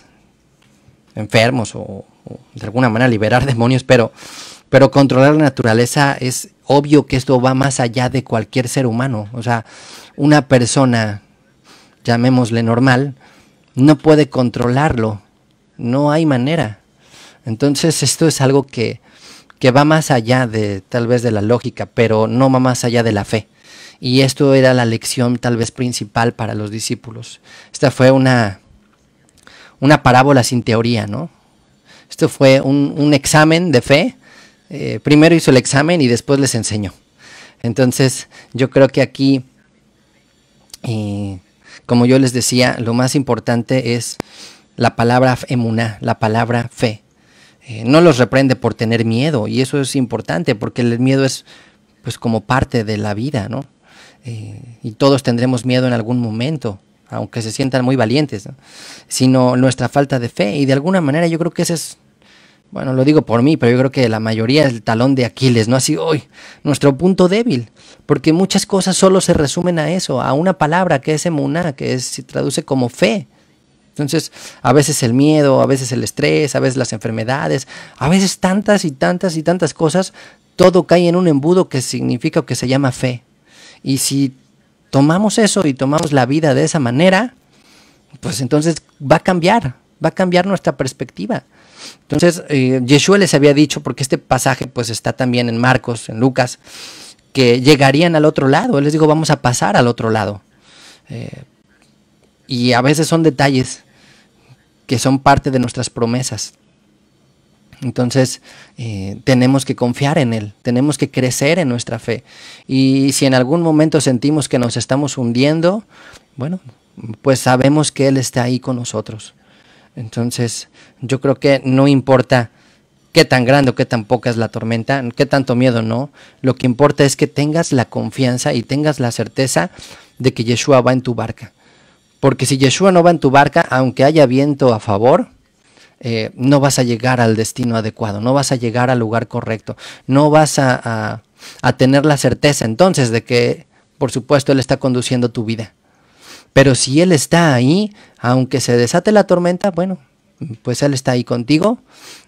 enfermos o, de alguna manera liberar demonios, pero, pero controlar la naturaleza es obvio que esto va más allá de cualquier ser humano. O sea, una persona, llamémosle normal, no puede controlarlo. No hay manera. Entonces esto es algo que, que va más allá de tal vez de la lógica, pero no va más allá de la fe. Y esto era la lección tal vez principal para los discípulos. Esta fue una, una parábola sin teoría, ¿no? Esto fue un, examen de fe. Eh, primero hizo el examen y después les enseñó. Entonces, yo creo que aquí, eh, como yo les decía, lo más importante es la palabra emuná, la palabra fe. Eh, no los reprende por tener miedo, y eso es importante, porque el miedo es pues como parte de la vida, ¿no? y todos tendremos miedo en algún momento aunque se sientan muy valientes, sino nuestra falta de fe. Y de alguna manera yo creo que ese es, bueno, lo digo por mí, pero yo creo que la mayoría es el talón de Aquiles, ¿no? Así hoy, nuestro punto débil, porque muchas cosas solo se resumen a eso, a una palabra que es emuná, que se traduce como fe. Entonces, a veces el miedo, a veces el estrés, a veces las enfermedades, a veces tantas y tantas y tantas cosas, todo cae en un embudo que significa o que se llama fe. Y si tomamos eso y tomamos la vida de esa manera, pues entonces va a cambiar, va a cambiar nuestra perspectiva. Entonces, eh, Yeshua les había dicho, porque este pasaje pues está también en Marcos, en Lucas, que llegarían al otro lado. Él les digo, vamos a pasar al otro lado. Eh, y a veces son detalles que son parte de nuestras promesas. Entonces, eh, tenemos que confiar en Él, tenemos que crecer en nuestra fe. Y si en algún momento sentimos que nos estamos hundiendo, bueno, pues sabemos que Él está ahí con nosotros. Entonces, yo creo que no importa qué tan grande o qué tan poca es la tormenta, qué tanto miedo no, lo que importa es que tengas la confianza y tengas la certeza de que Yeshua va en tu barca. Porque si Yeshua no va en tu barca, aunque haya viento a favor, eh, no vas a llegar al destino adecuado, no vas a llegar al lugar correcto, no vas a, a tener la certeza entonces de que, por supuesto, Él está conduciendo tu vida. Pero si Él está ahí, aunque se desate la tormenta, bueno, pues Él está ahí contigo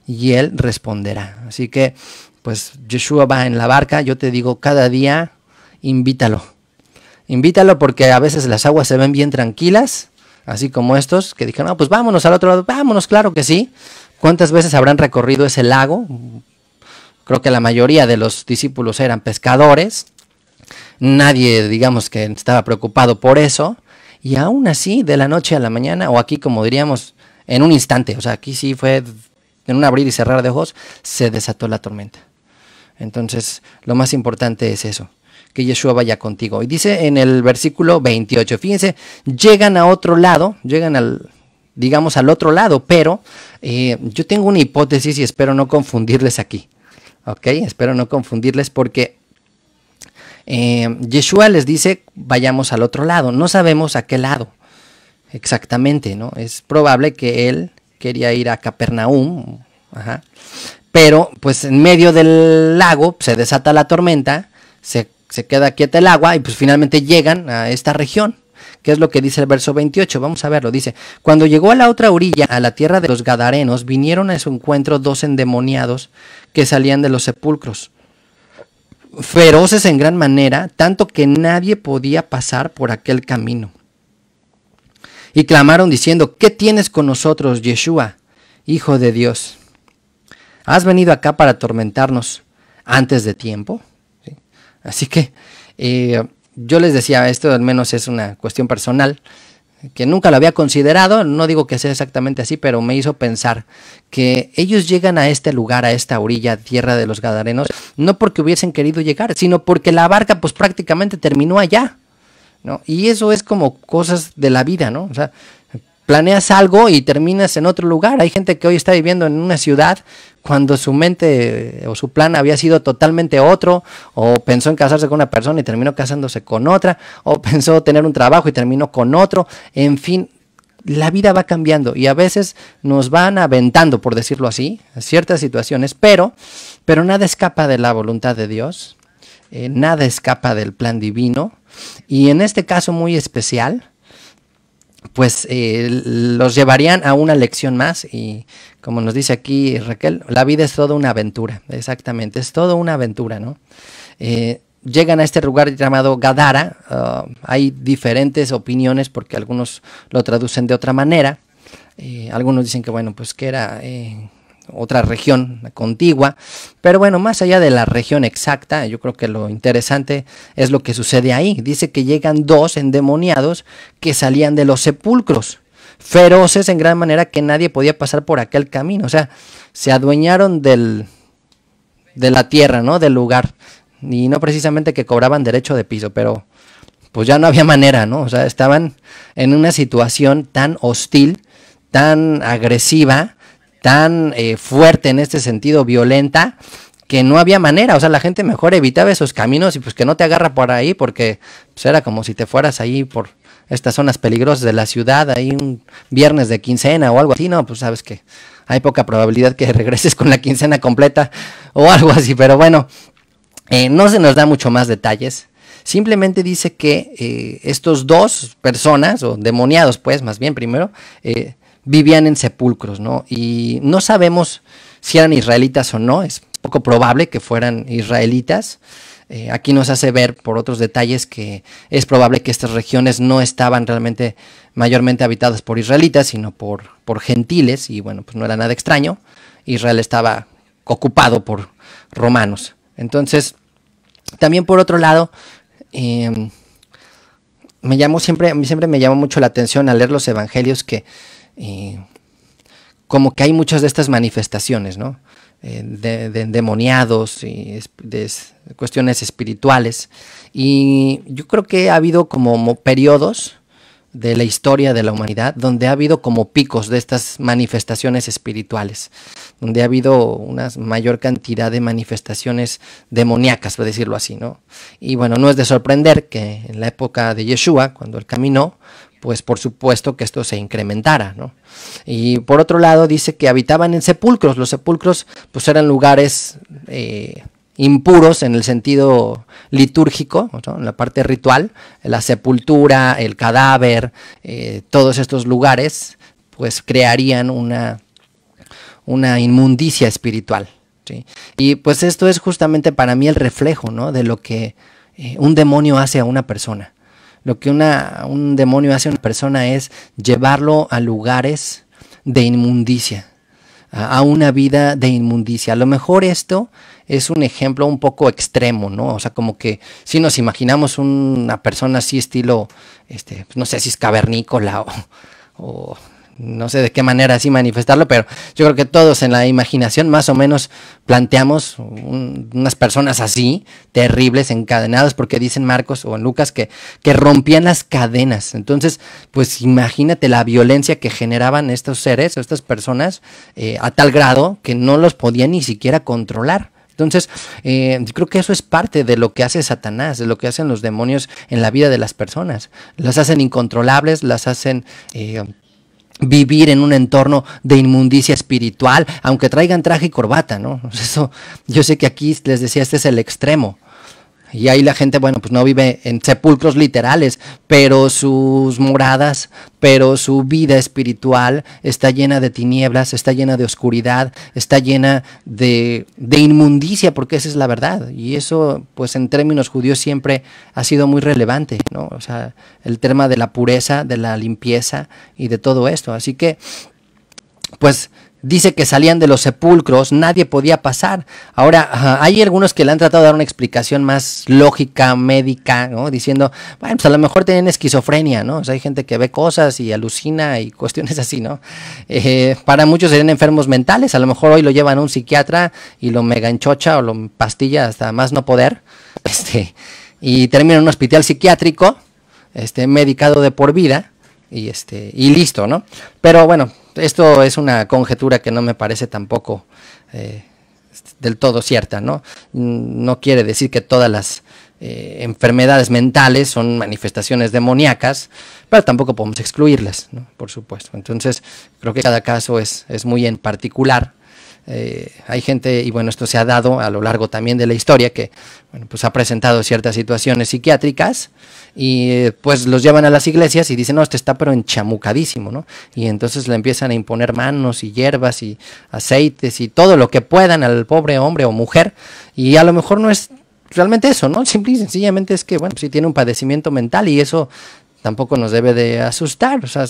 y Él responderá. Así que, pues Yeshua va en la barca, yo te digo, cada día invítalo. Invítalo porque a veces las aguas se ven bien tranquilas así como estos, que dijeron, no, pues vámonos al otro lado, vámonos, claro que sí. ¿Cuántas veces habrán recorrido ese lago? Creo que la mayoría de los discípulos eran pescadores, nadie, digamos, que estaba preocupado por eso, y aún así, de la noche a la mañana, o aquí como diríamos, en un instante, o sea, aquí sí fue en un abrir y cerrar de ojos, se desató la tormenta. Entonces, lo más importante es eso, que Yeshua vaya contigo. Y dice en el versículo 28, fíjense, llegan a otro lado, llegan al, digamos, al otro lado, pero eh, yo tengo una hipótesis y espero no confundirles aquí. ¿Ok? Espero no confundirles porque eh, Yeshua les dice, vayamos al otro lado. No sabemos a qué lado exactamente, ¿no? Es probable que él quería ir a Capernaum, ajá, pero pues en medio del lago se desata la tormenta, se se queda quieta el agua y pues finalmente llegan a esta región. ¿Qué es lo que dice el verso 28? Vamos a verlo. Dice, cuando llegó a la otra orilla, a la tierra de los Gadarenos, vinieron a su encuentro dos endemoniados que salían de los sepulcros. Feroces en gran manera, tanto que nadie podía pasar por aquel camino. Y clamaron diciendo, ¿qué tienes con nosotros, Yeshua, Hijo de Dios? ¿Has venido acá para atormentarnos antes de tiempo? Así que eh, yo les decía, esto al menos es una cuestión personal, que nunca lo había considerado, no digo que sea exactamente así, pero me hizo pensar que ellos llegan a este lugar, a esta orilla, tierra de los Gadarenos, no porque hubiesen querido llegar, sino porque la barca pues prácticamente terminó allá, ¿no? Y eso es como cosas de la vida, ¿no? O sea, planeas algo y terminas en otro lugar. Hay gente que hoy está viviendo en una ciudad cuando su mente eh, o su plan había sido totalmente otro, o pensó en casarse con una persona y terminó casándose con otra, o pensó tener un trabajo y terminó con otro. En fin, la vida va cambiando y a veces nos van aventando, por decirlo así, ciertas situaciones, pero, pero nada escapa de la voluntad de Dios, eh, nada escapa del plan divino. Y en este caso muy especial, pues eh, los llevarían a una lección más y como nos dice aquí Raquel, la vida es toda una aventura, exactamente, es toda una aventura, ¿no? Eh, llegan a este lugar llamado Gadara, ah, hay diferentes opiniones porque algunos lo traducen de otra manera, eh, algunos dicen que bueno, pues que era otra región contigua. Pero bueno, más allá de la región exacta, yo creo que lo interesante es lo que sucede ahí. Dice que llegan dos endemoniados que salían de los sepulcros, feroces en gran manera que nadie podía pasar por aquel camino. O sea, se adueñaron del, de la tierra, ¿no? Del lugar. Y no precisamente que cobraban derecho de piso, pero pues ya no había manera, ¿no? O sea, estaban en una situación tan hostil, tan agresiva, tan eh, fuerte en este sentido, violenta, que no había manera, o sea, la gente mejor evitaba esos caminos y pues que no te agarra por ahí porque pues, era como si te fueras ahí por estas zonas peligrosas de la ciudad, ahí un viernes de quincena o algo así, no, pues sabes que hay poca probabilidad que regreses con la quincena completa o algo así, pero bueno, eh, no se nos da mucho más detalles. Simplemente dice que eh, estos dos personas, o demoniados pues, más bien primero, vivían en sepulcros, ¿no? Y no sabemos si eran israelitas o no, es poco probable que fueran israelitas. Eh, aquí nos hace ver por otros detalles que es probable que estas regiones no estaban realmente mayormente habitadas por israelitas, sino por, por gentiles, y bueno, pues no era nada extraño. Israel estaba ocupado por romanos. Entonces, también por otro lado, em, me llamó siempre, siempre me llamó mucho la atención al leer los evangelios que eh, como que hay muchas de estas manifestaciones, ¿no? Eh, de, de, demoniados y de cuestiones espirituales. Y yo creo que ha habido como periodos de la historia de la humanidad donde ha habido como picos de estas manifestaciones espirituales, donde ha habido una mayor cantidad de manifestaciones demoníacas, por decirlo así, ¿no? Y bueno, no es de sorprender que en la época de Yeshua, cuando él caminó, pues por supuesto que esto se incrementara. ¿no? Y por otro lado dice que habitaban en sepulcros, los sepulcros pues eran lugares eh, impuros en el sentido litúrgico, en la parte ritual, la sepultura, el cadáver, eh, todos estos lugares pues crearían una, una inmundicia espiritual. Y pues esto es justamente para mí el reflejo ¿no? de lo que eh, un demonio hace a una persona. Lo que un demonio hace a una persona es llevarlo a lugares de inmundicia, a, una vida de inmundicia. A lo mejor esto es un ejemplo un poco extremo, ¿no? O sea, como que si nos imaginamos una persona así estilo, este, pues, no sé si es cavernícola o no sé de qué manera así manifestarlo, pero yo creo que todos en la imaginación más o menos planteamos unas personas así, terribles, encadenadas, porque dicen Marcos o en Lucas que, que rompían las cadenas. Entonces, pues imagínate la violencia que generaban estos seres estas personas eh, a tal grado que no los podían ni siquiera controlar. Entonces, eh, creo que eso es parte de lo que hace Satanás, de lo que hacen los demonios en la vida de las personas. Las hacen incontrolables, las hacen... Eh, vivir en un entorno de inmundicia espiritual, aunque traigan traje y corbata, ¿no? Eso, yo sé que aquí les decía, este es el extremo, y ahí la gente, bueno, pues no vive en sepulcros literales, pero sus moradas, pero su vida espiritual está llena de tinieblas, está llena de oscuridad, está llena de, inmundicia, porque esa es la verdad. Y eso, pues en términos judíos siempre ha sido muy relevante, ¿no? O sea, el tema de la pureza, de la limpieza y de todo esto. Así que, pues dice que salían de los sepulcros, nadie podía pasar. Ahora, hay algunos que le han tratado de dar una explicación más lógica, médica, ¿no? Diciendo, bueno, pues a lo mejor tienen esquizofrenia, ¿no? O sea, hay gente que ve cosas y alucina y cuestiones así, ¿no? Eh, para muchos serían enfermos mentales, a lo mejor hoy lo llevan a un psiquiatra y lo meganchocha o lo pastilla hasta más no poder, este, y termina en un hospital psiquiátrico, este, medicado de por vida. Y, este, y listo, ¿no? Pero bueno, esto es una conjetura que no me parece tampoco eh, del todo cierta, ¿no? Mm, no quiere decir que todas las eh, enfermedades mentales son manifestaciones demoníacas, pero tampoco podemos excluirlas, Por supuesto. Entonces, creo que cada caso es muy en particular eh, hay gente, y bueno, esto se ha dado a lo largo también de la historia, que pues ha presentado ciertas situaciones psiquiátricas y eh, pues los llevan a las iglesias y dicen, no, este está pero enchamucadísimo, ¿no? Y entonces le empiezan a imponer manos y hierbas y aceites y todo lo que puedan al pobre hombre o mujer y a lo mejor no es realmente eso, ¿no? Simple y sencillamente es que, bueno, si tiene un padecimiento mental y eso tampoco nos debe de asustar, o sea,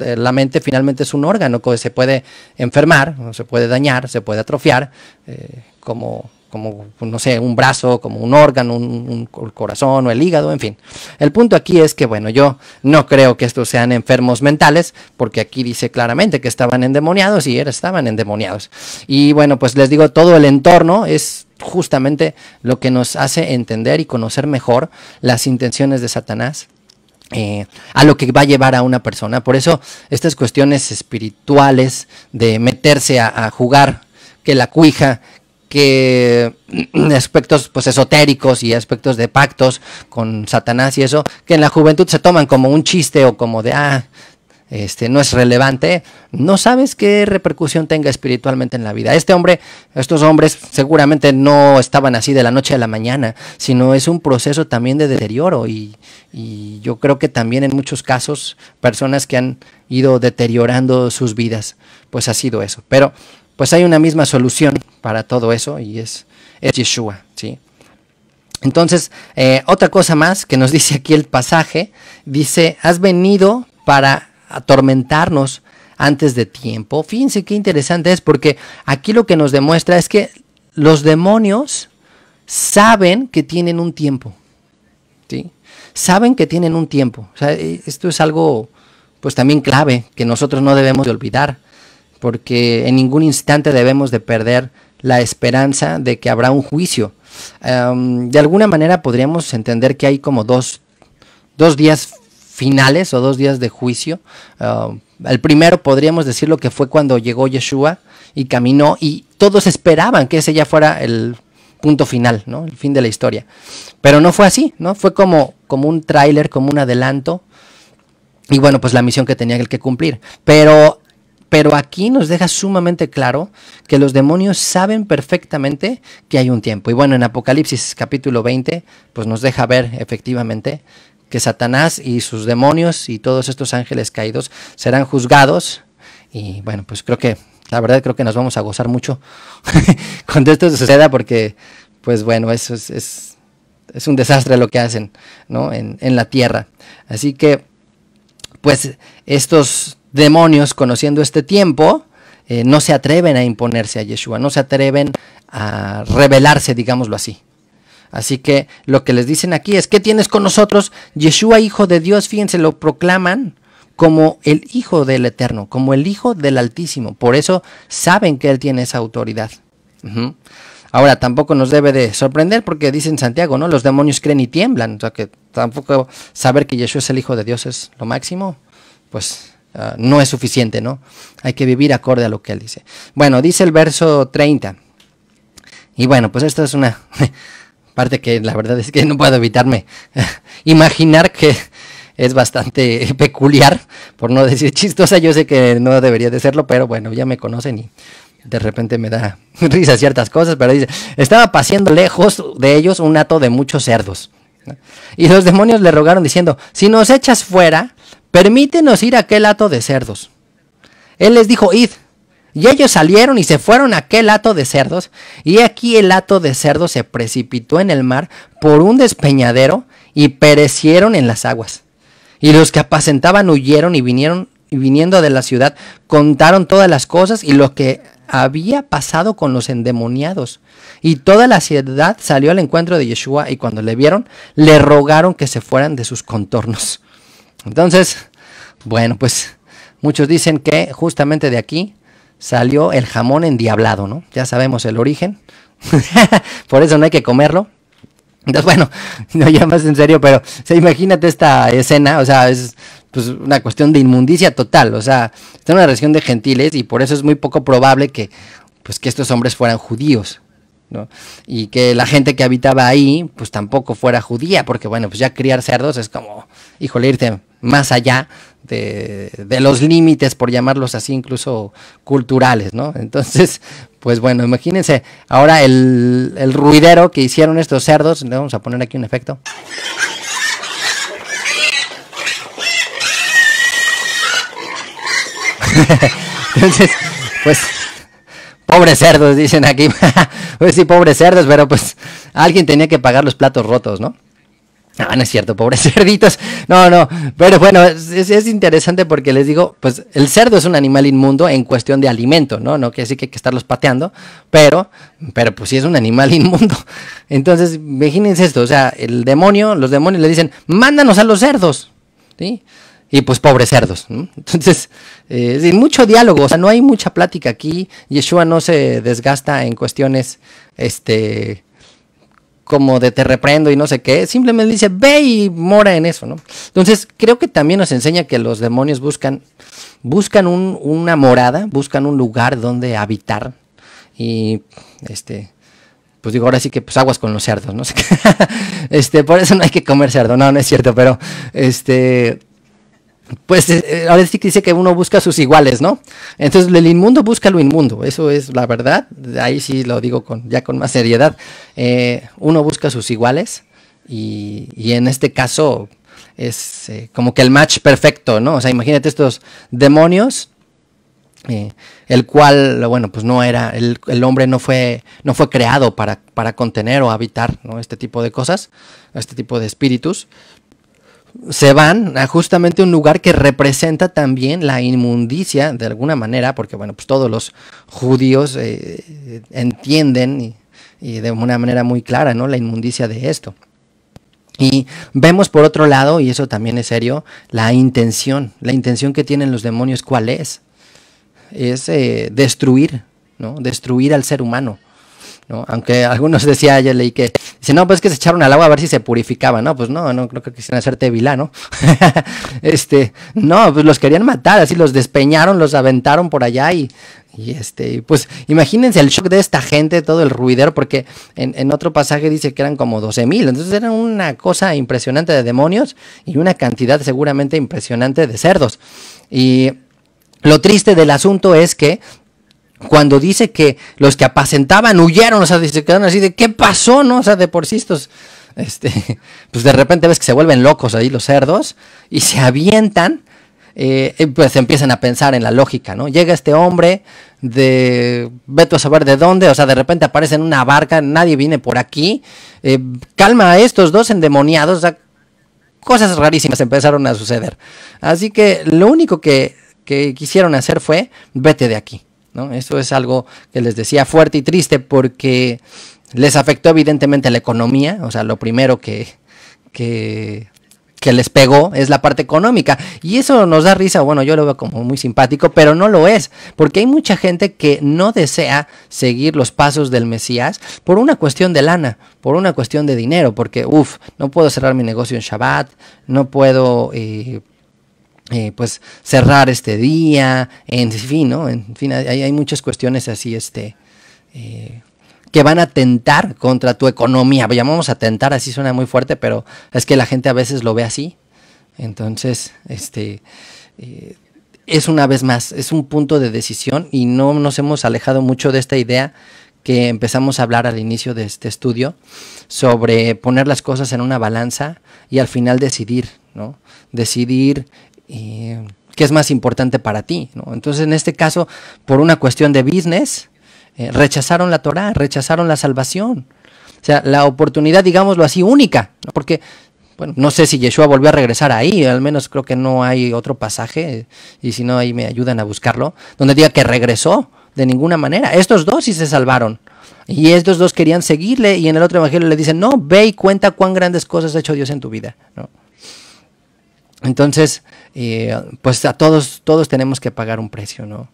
eh, la mente finalmente es un órgano que se puede enfermar, se puede dañar, se puede atrofiar, eh, como, pues, no sé, un brazo, como un órgano, un, corazón o el hígado, en fin. El punto aquí es que, bueno, yo no creo que estos sean enfermos mentales, porque aquí dice claramente que estaban endemoniados y estaban endemoniados. Y bueno, pues les digo, todo el entorno es justamente lo que nos hace entender y conocer mejor las intenciones de Satanás eh, a lo que va a llevar a una persona. Por eso estas cuestiones espirituales de meterse a, a jugar, que la cuija, que mm, aspectos pues esotéricos y aspectos de pactos con Satanás y eso, que en la juventud se toman como un chiste o como de, ah, este, no es relevante, no sabes qué repercusión tenga espiritualmente en la vida. Este hombre, estos hombres seguramente no estaban así de la noche a la mañana, sino es un proceso también de deterioro y, yo creo que también en muchos casos personas que han ido deteriorando sus vidas, pues ha sido eso. Pero pues hay una misma solución para todo eso y es, es Yeshua, ¿sí? Entonces, eh, otra cosa más que nos dice aquí el pasaje, dice, has venido para atormentarnos antes de tiempo. Fíjense qué interesante es, porque aquí lo que nos demuestra es que los demonios saben que tienen un tiempo. ¿sí? Saben que tienen un tiempo. Eh, esto es algo, pues también clave, que nosotros no debemos de olvidar, porque en ningún instante debemos de perder la esperanza de que habrá un juicio. Em, de alguna manera podríamos entender que hay como dos, dos días finales o dos días de juicio. Ah, el primero podríamos decir lo que fue cuando llegó Yeshua y caminó y todos esperaban que ese ya fuera el punto final, ¿no? El fin de la historia. Pero no fue así, ¿no? Fue como, como un tráiler, como un adelanto. Y bueno, pues la misión que tenía el que cumplir. Pero, pero aquí nos deja sumamente claro que los demonios saben perfectamente que hay un tiempo. Y bueno, en Apocalipsis capítulo 20, pues nos deja ver efectivamente que Satanás y sus demonios y todos estos ángeles caídos serán juzgados. Y bueno, pues creo que, la verdad creo que nos vamos a gozar mucho cuando esto suceda porque, pues bueno, eso es, es, un desastre lo que hacen en, la tierra. Así que, pues estos demonios, conociendo este tiempo, eh, no se atreven a imponerse a Yeshua, no se atreven a rebelarse, digámoslo así. Así que lo que les dicen aquí es, ¿qué tienes con nosotros? Yeshua, Hijo de Dios, fíjense, lo proclaman como el Hijo del Eterno, como el Hijo del Altísimo. Por eso saben que Él tiene esa autoridad. Ahora, tampoco nos debe de sorprender porque dicen Santiago, ¿no? Los demonios creen y tiemblan. O sea que tampoco saber que Yeshua es el Hijo de Dios es lo máximo, pues ah, no es suficiente, ¿no? Hay que vivir acorde a lo que Él dice. Bueno, dice el verso 30. Y bueno, pues esta es una... Aparte que la verdad es que no puedo evitarme imaginar que es bastante peculiar, por no decir chistosa. Yo sé que no debería de serlo, pero bueno, ya me conocen y de repente me da risa ciertas cosas, pero dice, estaba paseando lejos de ellos un hato de muchos cerdos. Y los demonios le rogaron diciendo, si nos echas fuera, permítenos ir a aquel hato de cerdos. Él les dijo, id. Y ellos salieron y se fueron a aquel hato de cerdos, y aquí el hato de cerdos se precipitó en el mar por un despeñadero y perecieron en las aguas. Y los que apacentaban huyeron y vinieron y viniendo de la ciudad contaron todas las cosas y lo que había pasado con los endemoniados. Y toda la ciudad salió al encuentro de Yeshua y cuando le vieron, le rogaron que se fueran de sus contornos. Entonces, bueno, pues muchos dicen que justamente de aquí salió el jamón endiablado, ¿no? Ya sabemos el origen, por eso no hay que comerlo. Entonces, bueno, no ya más en serio, pero se imagínate esta escena, o sea, es pues, una cuestión de inmundicia total, o sea, está en una región de gentiles y por eso es muy poco probable que, pues, que estos hombres fueran judíos, ¿no? Y que la gente que habitaba ahí, pues tampoco fuera judía, porque bueno, pues ya criar cerdos es como, híjole, irte más allá de, los límites, por llamarlos así, incluso culturales, ¿no? Entonces, pues bueno, imagínense ahora el, el ruidero que hicieron estos cerdos, le vamos a poner aquí un efecto. Entonces, pues, pobres cerdos, dicen aquí. pues sí, pobres cerdos, pero pues alguien tenía que pagar los platos rotos, ¿no? Ah, no es cierto, pobres cerditos. No, no. Pero bueno, es, interesante porque les digo, pues el cerdo es un animal inmundo en cuestión de alimento, ¿no? No quiere decir que hay que estarlos pateando, pero, pero pues sí es un animal inmundo. Entonces, imagínense esto, o sea, el demonio, los demonios le dicen, mándanos a los cerdos, ¿sí? Y pues pobres cerdos. Entonces, eh, mucho diálogo, o sea, no hay mucha plática aquí. Yeshua no se desgasta en cuestiones, este, como de te reprendo y no sé qué, simplemente dice, ve y mora en eso, ¿no? Entonces, creo que también nos enseña que los demonios buscan, buscan una morada, buscan un lugar donde habitar y, este, pues digo, ahora sí que pues aguas con los cerdos, ¿no? este, por eso no hay que comer cerdo, no, no es cierto, pero, este, pues eh, eh, ahora sí que dice que uno busca sus iguales, ¿no? Entonces el inmundo busca lo inmundo, eso es la verdad, ahí sí lo digo con, ya con más seriedad, eh, uno busca sus iguales y, en este caso es como que el match perfecto, ¿no? O sea, imagínate estos demonios, el cual, bueno, pues no era, el, hombre no fue, creado para, para, contener o habitar, ¿no? Este tipo de cosas, este tipo de espíritus se van a justamente un lugar que representa también la inmundicia de alguna manera, porque bueno, pues todos los judíos eh, eh, entienden y, de una manera muy clara, ¿no? La inmundicia de esto. Y vemos por otro lado, y eso también es serio, la intención, la intención que tienen los demonios, ¿cuál es? Es eh, destruir, ¿no? Destruir al ser humano aunque algunos decían, ya leí que, dice, no, pues que se echaron al agua a ver si se purificaba, ¿no? Pues no, no creo que quisieran hacerte vilano. este, no, pues los querían matar, así los despeñaron, los aventaron por allá y, y este, pues imagínense el shock de esta gente, todo el ruidero, porque en, en otro pasaje dice que eran como 12 mil, entonces era una cosa impresionante de demonios y una cantidad seguramente impresionante de cerdos. Y lo triste del asunto es que cuando dice que los que apacentaban huyeron, o sea, se quedaron así de, ¿qué pasó? ¿No? O sea, de por sí este, pues de repente ves que se vuelven locos ahí los cerdos y se avientan, eh, pues empiezan a pensar en la lógica, ¿no? Llega este hombre de, veto a saber de dónde, o sea, de repente aparece en una barca, nadie viene por aquí, eh, calma a estos dos endemoniados, o sea, cosas rarísimas empezaron a suceder. Así que lo único que quisieron hacer fue, vete de aquí. ¿no? Eso es algo que les decía fuerte y triste porque les afectó evidentemente la economía, o sea, lo primero que, que, les pegó es la parte económica. Y eso nos da risa, bueno, yo lo veo como muy simpático, pero no lo es, porque hay mucha gente que no desea seguir los pasos del Mesías por una cuestión de lana, por una cuestión de dinero, porque, uff, no puedo cerrar mi negocio en Shabbat, no puedo... Eh, eh, pues cerrar este día, en fin, ¿no? En fin, hay, muchas cuestiones así, este, eh, que van a tentar contra tu economía. Llamamos a tentar, así suena muy fuerte, pero es que la gente a veces lo ve así. Entonces, este, eh, es una vez más, es un punto de decisión y no nos hemos alejado mucho de esta idea que empezamos a hablar al inicio de este estudio sobre poner las cosas en una balanza y al final decidir, ¿no? Decidir y eh, qué es más importante para ti. ¿no? Entonces, en este caso, por una cuestión de business, eh, rechazaron la Torah, rechazaron la salvación. O sea, la oportunidad, digámoslo así, única, porque bueno, no sé si Yeshua volvió a regresar ahí, al menos creo que no hay otro pasaje, y si no, ahí me ayudan a buscarlo, donde diga que regresó de ninguna manera. Estos dos sí se salvaron. Y estos dos querían seguirle, y en el otro evangelio le dicen, no, ve y cuenta cuán grandes cosas ha hecho Dios en tu vida. ¿no? Entonces, eh, pues a todos, todos tenemos que pagar un precio, ¿no?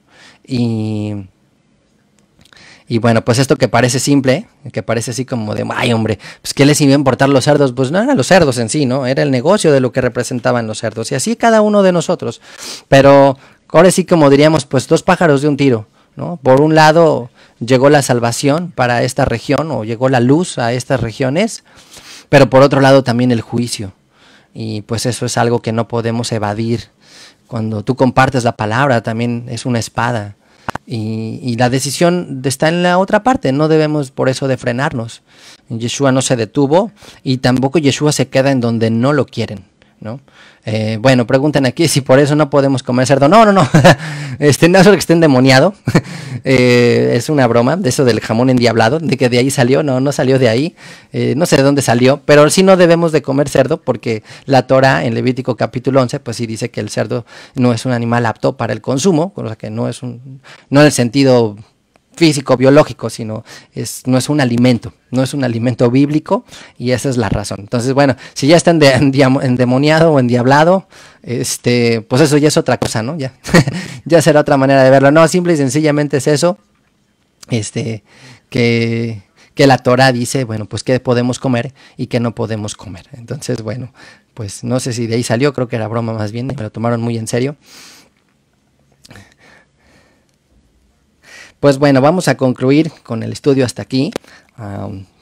Y, bueno, pues esto que parece simple, que parece así como de, ay hombre, pues ¿qué les iba a importar los cerdos? Pues no eran los cerdos en sí, ¿no? Era el negocio de lo que representaban los cerdos. Y así cada uno de nosotros. Pero ahora sí como diríamos, pues dos pájaros de un tiro, ¿no? Por un lado llegó la salvación para esta región o llegó la luz a estas regiones, pero por otro lado también el juicio y pues eso es algo que no podemos evadir. Cuando tú compartes la palabra también es una espada y, la decisión está en la otra parte, no debemos por eso de frenarnos. Yeshua no se detuvo y tampoco Yeshua se queda en donde no lo quieren. Eh, bueno, preguntan aquí si por eso no podemos comer cerdo. No, no, no. este, no es que esté endemoniado. Eh, es una broma de eso del jamón endiablado, de que de ahí salió. No, no salió de ahí. Eh, no sé de dónde salió, pero sí no debemos de comer cerdo porque la Torah en Levítico capítulo 11, pues sí dice que el cerdo no es un animal apto para el consumo, cosa que no es un, no en el sentido físico, biológico, sino es, no es un alimento, no es un alimento bíblico y esa es la razón. Entonces, bueno, si ya está endemoniado o endiablado, este, pues eso ya es otra cosa, ¿no? Ya, ya será otra manera de verlo. No, simple y sencillamente es eso, este, que, que la Torah dice, bueno, pues qué podemos comer y qué no podemos comer. Entonces, bueno, pues no sé si de ahí salió, creo que era broma más bien, me lo tomaron muy en serio. Pues bueno, vamos a concluir con el estudio hasta aquí,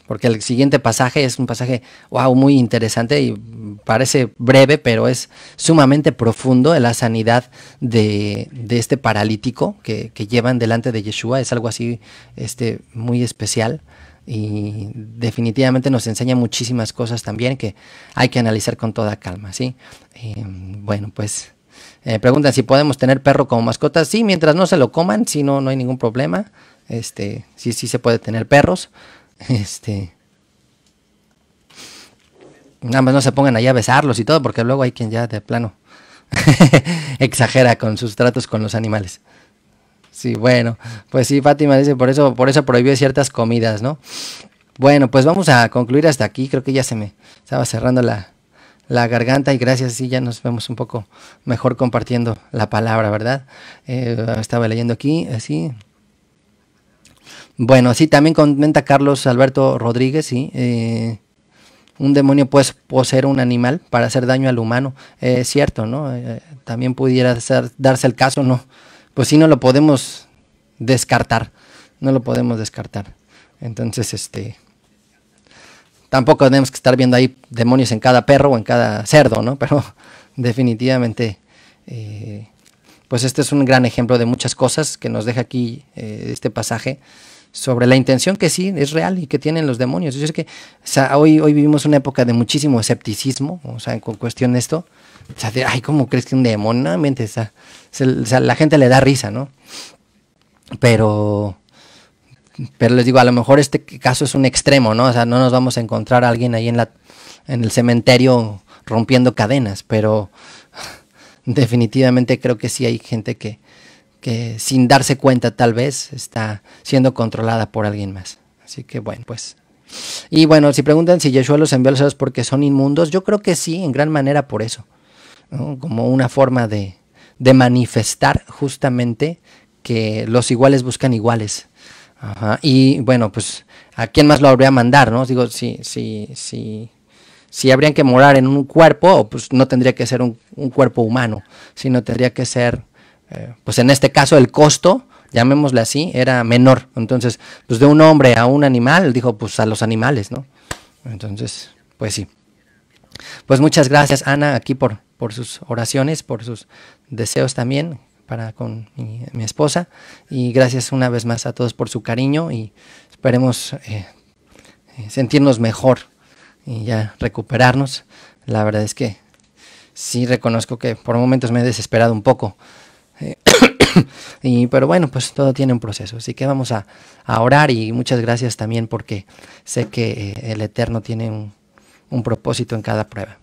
porque el siguiente pasaje es un pasaje, wow, muy interesante y parece breve, pero es sumamente profundo en la sanidad de, este paralítico que, llevan delante de Yeshua. Es algo así este, muy especial y definitivamente nos enseña muchísimas cosas también que hay que analizar con toda calma, ¿sí? Em, bueno, pues... Eh, preguntan si podemos tener perro como mascota. Sí, mientras no se lo coman, Si no, no hay ningún problema. Este, sí, sí se puede tener perros. Este. Nada más no se pongan allá a besarlos y todo, porque luego hay quien ya de plano exagera con sus tratos con los animales. Sí, bueno, pues sí, Fátima dice, por eso, por eso prohibió ciertas comidas, ¿no? Bueno, pues vamos a concluir hasta aquí. Creo que ya se me estaba cerrando la, la garganta y gracias, sí, ya nos vemos un poco mejor compartiendo la palabra, ¿verdad? Eh, estaba leyendo aquí, así. Eh, bueno, sí, también comenta Carlos Alberto Rodríguez, sí. Eh, un demonio puede poseer un animal para hacer daño al humano, es cierto, ¿no? también pudiera darse el caso, ¿no? Pues sí, no lo podemos descartar, no lo podemos descartar. Entonces, este, tampoco tenemos que estar viendo ahí demonios en cada perro o en cada cerdo, ¿no? Pero definitivamente, eh, pues este es un gran ejemplo de muchas cosas que nos deja aquí eh, este pasaje sobre la intención que sí es real y que tienen los demonios. Yo que o sea, hoy, hoy vivimos una época de muchísimo escepticismo, o sea, con cuestión de esto. O sea, ay, ¿cómo crees que un demonio? o sea, la gente le da risa, ¿no? Pero pero les digo, a lo mejor este caso es un extremo, ¿no? O sea, no nos vamos a encontrar a alguien ahí en, la, en el cementerio rompiendo cadenas, pero definitivamente creo que sí hay gente que, que sin darse cuenta tal vez está siendo controlada por alguien más. Así que bueno, pues y bueno, si preguntan si Yeshua los envió a los porque son inmundos, yo creo que sí, en gran manera por eso. Como una forma de, de, manifestar justamente que los iguales buscan iguales. Y bueno, pues a quién más lo habría mandar, ¿no? Digo, si, si, si, si habrían que morar en un cuerpo, pues no tendría que ser un, cuerpo humano, sino tendría que ser, eh, pues en este caso el costo, llamémosle así, era menor. Entonces, pues de un hombre a un animal, dijo, pues a los animales, ¿no? Entonces, pues sí. Pues muchas gracias, Ana, aquí por, por sus oraciones, por sus deseos también para con mi, esposa. Y gracias una vez más a todos por su cariño y esperemos eh, eh, sentirnos mejor y ya recuperarnos. La verdad es que sí reconozco que por momentos me he desesperado un poco. Eh, y, pero bueno, pues todo tiene un proceso. Así que vamos a, orar y muchas gracias también porque sé que el Eterno tiene un, un propósito en cada prueba.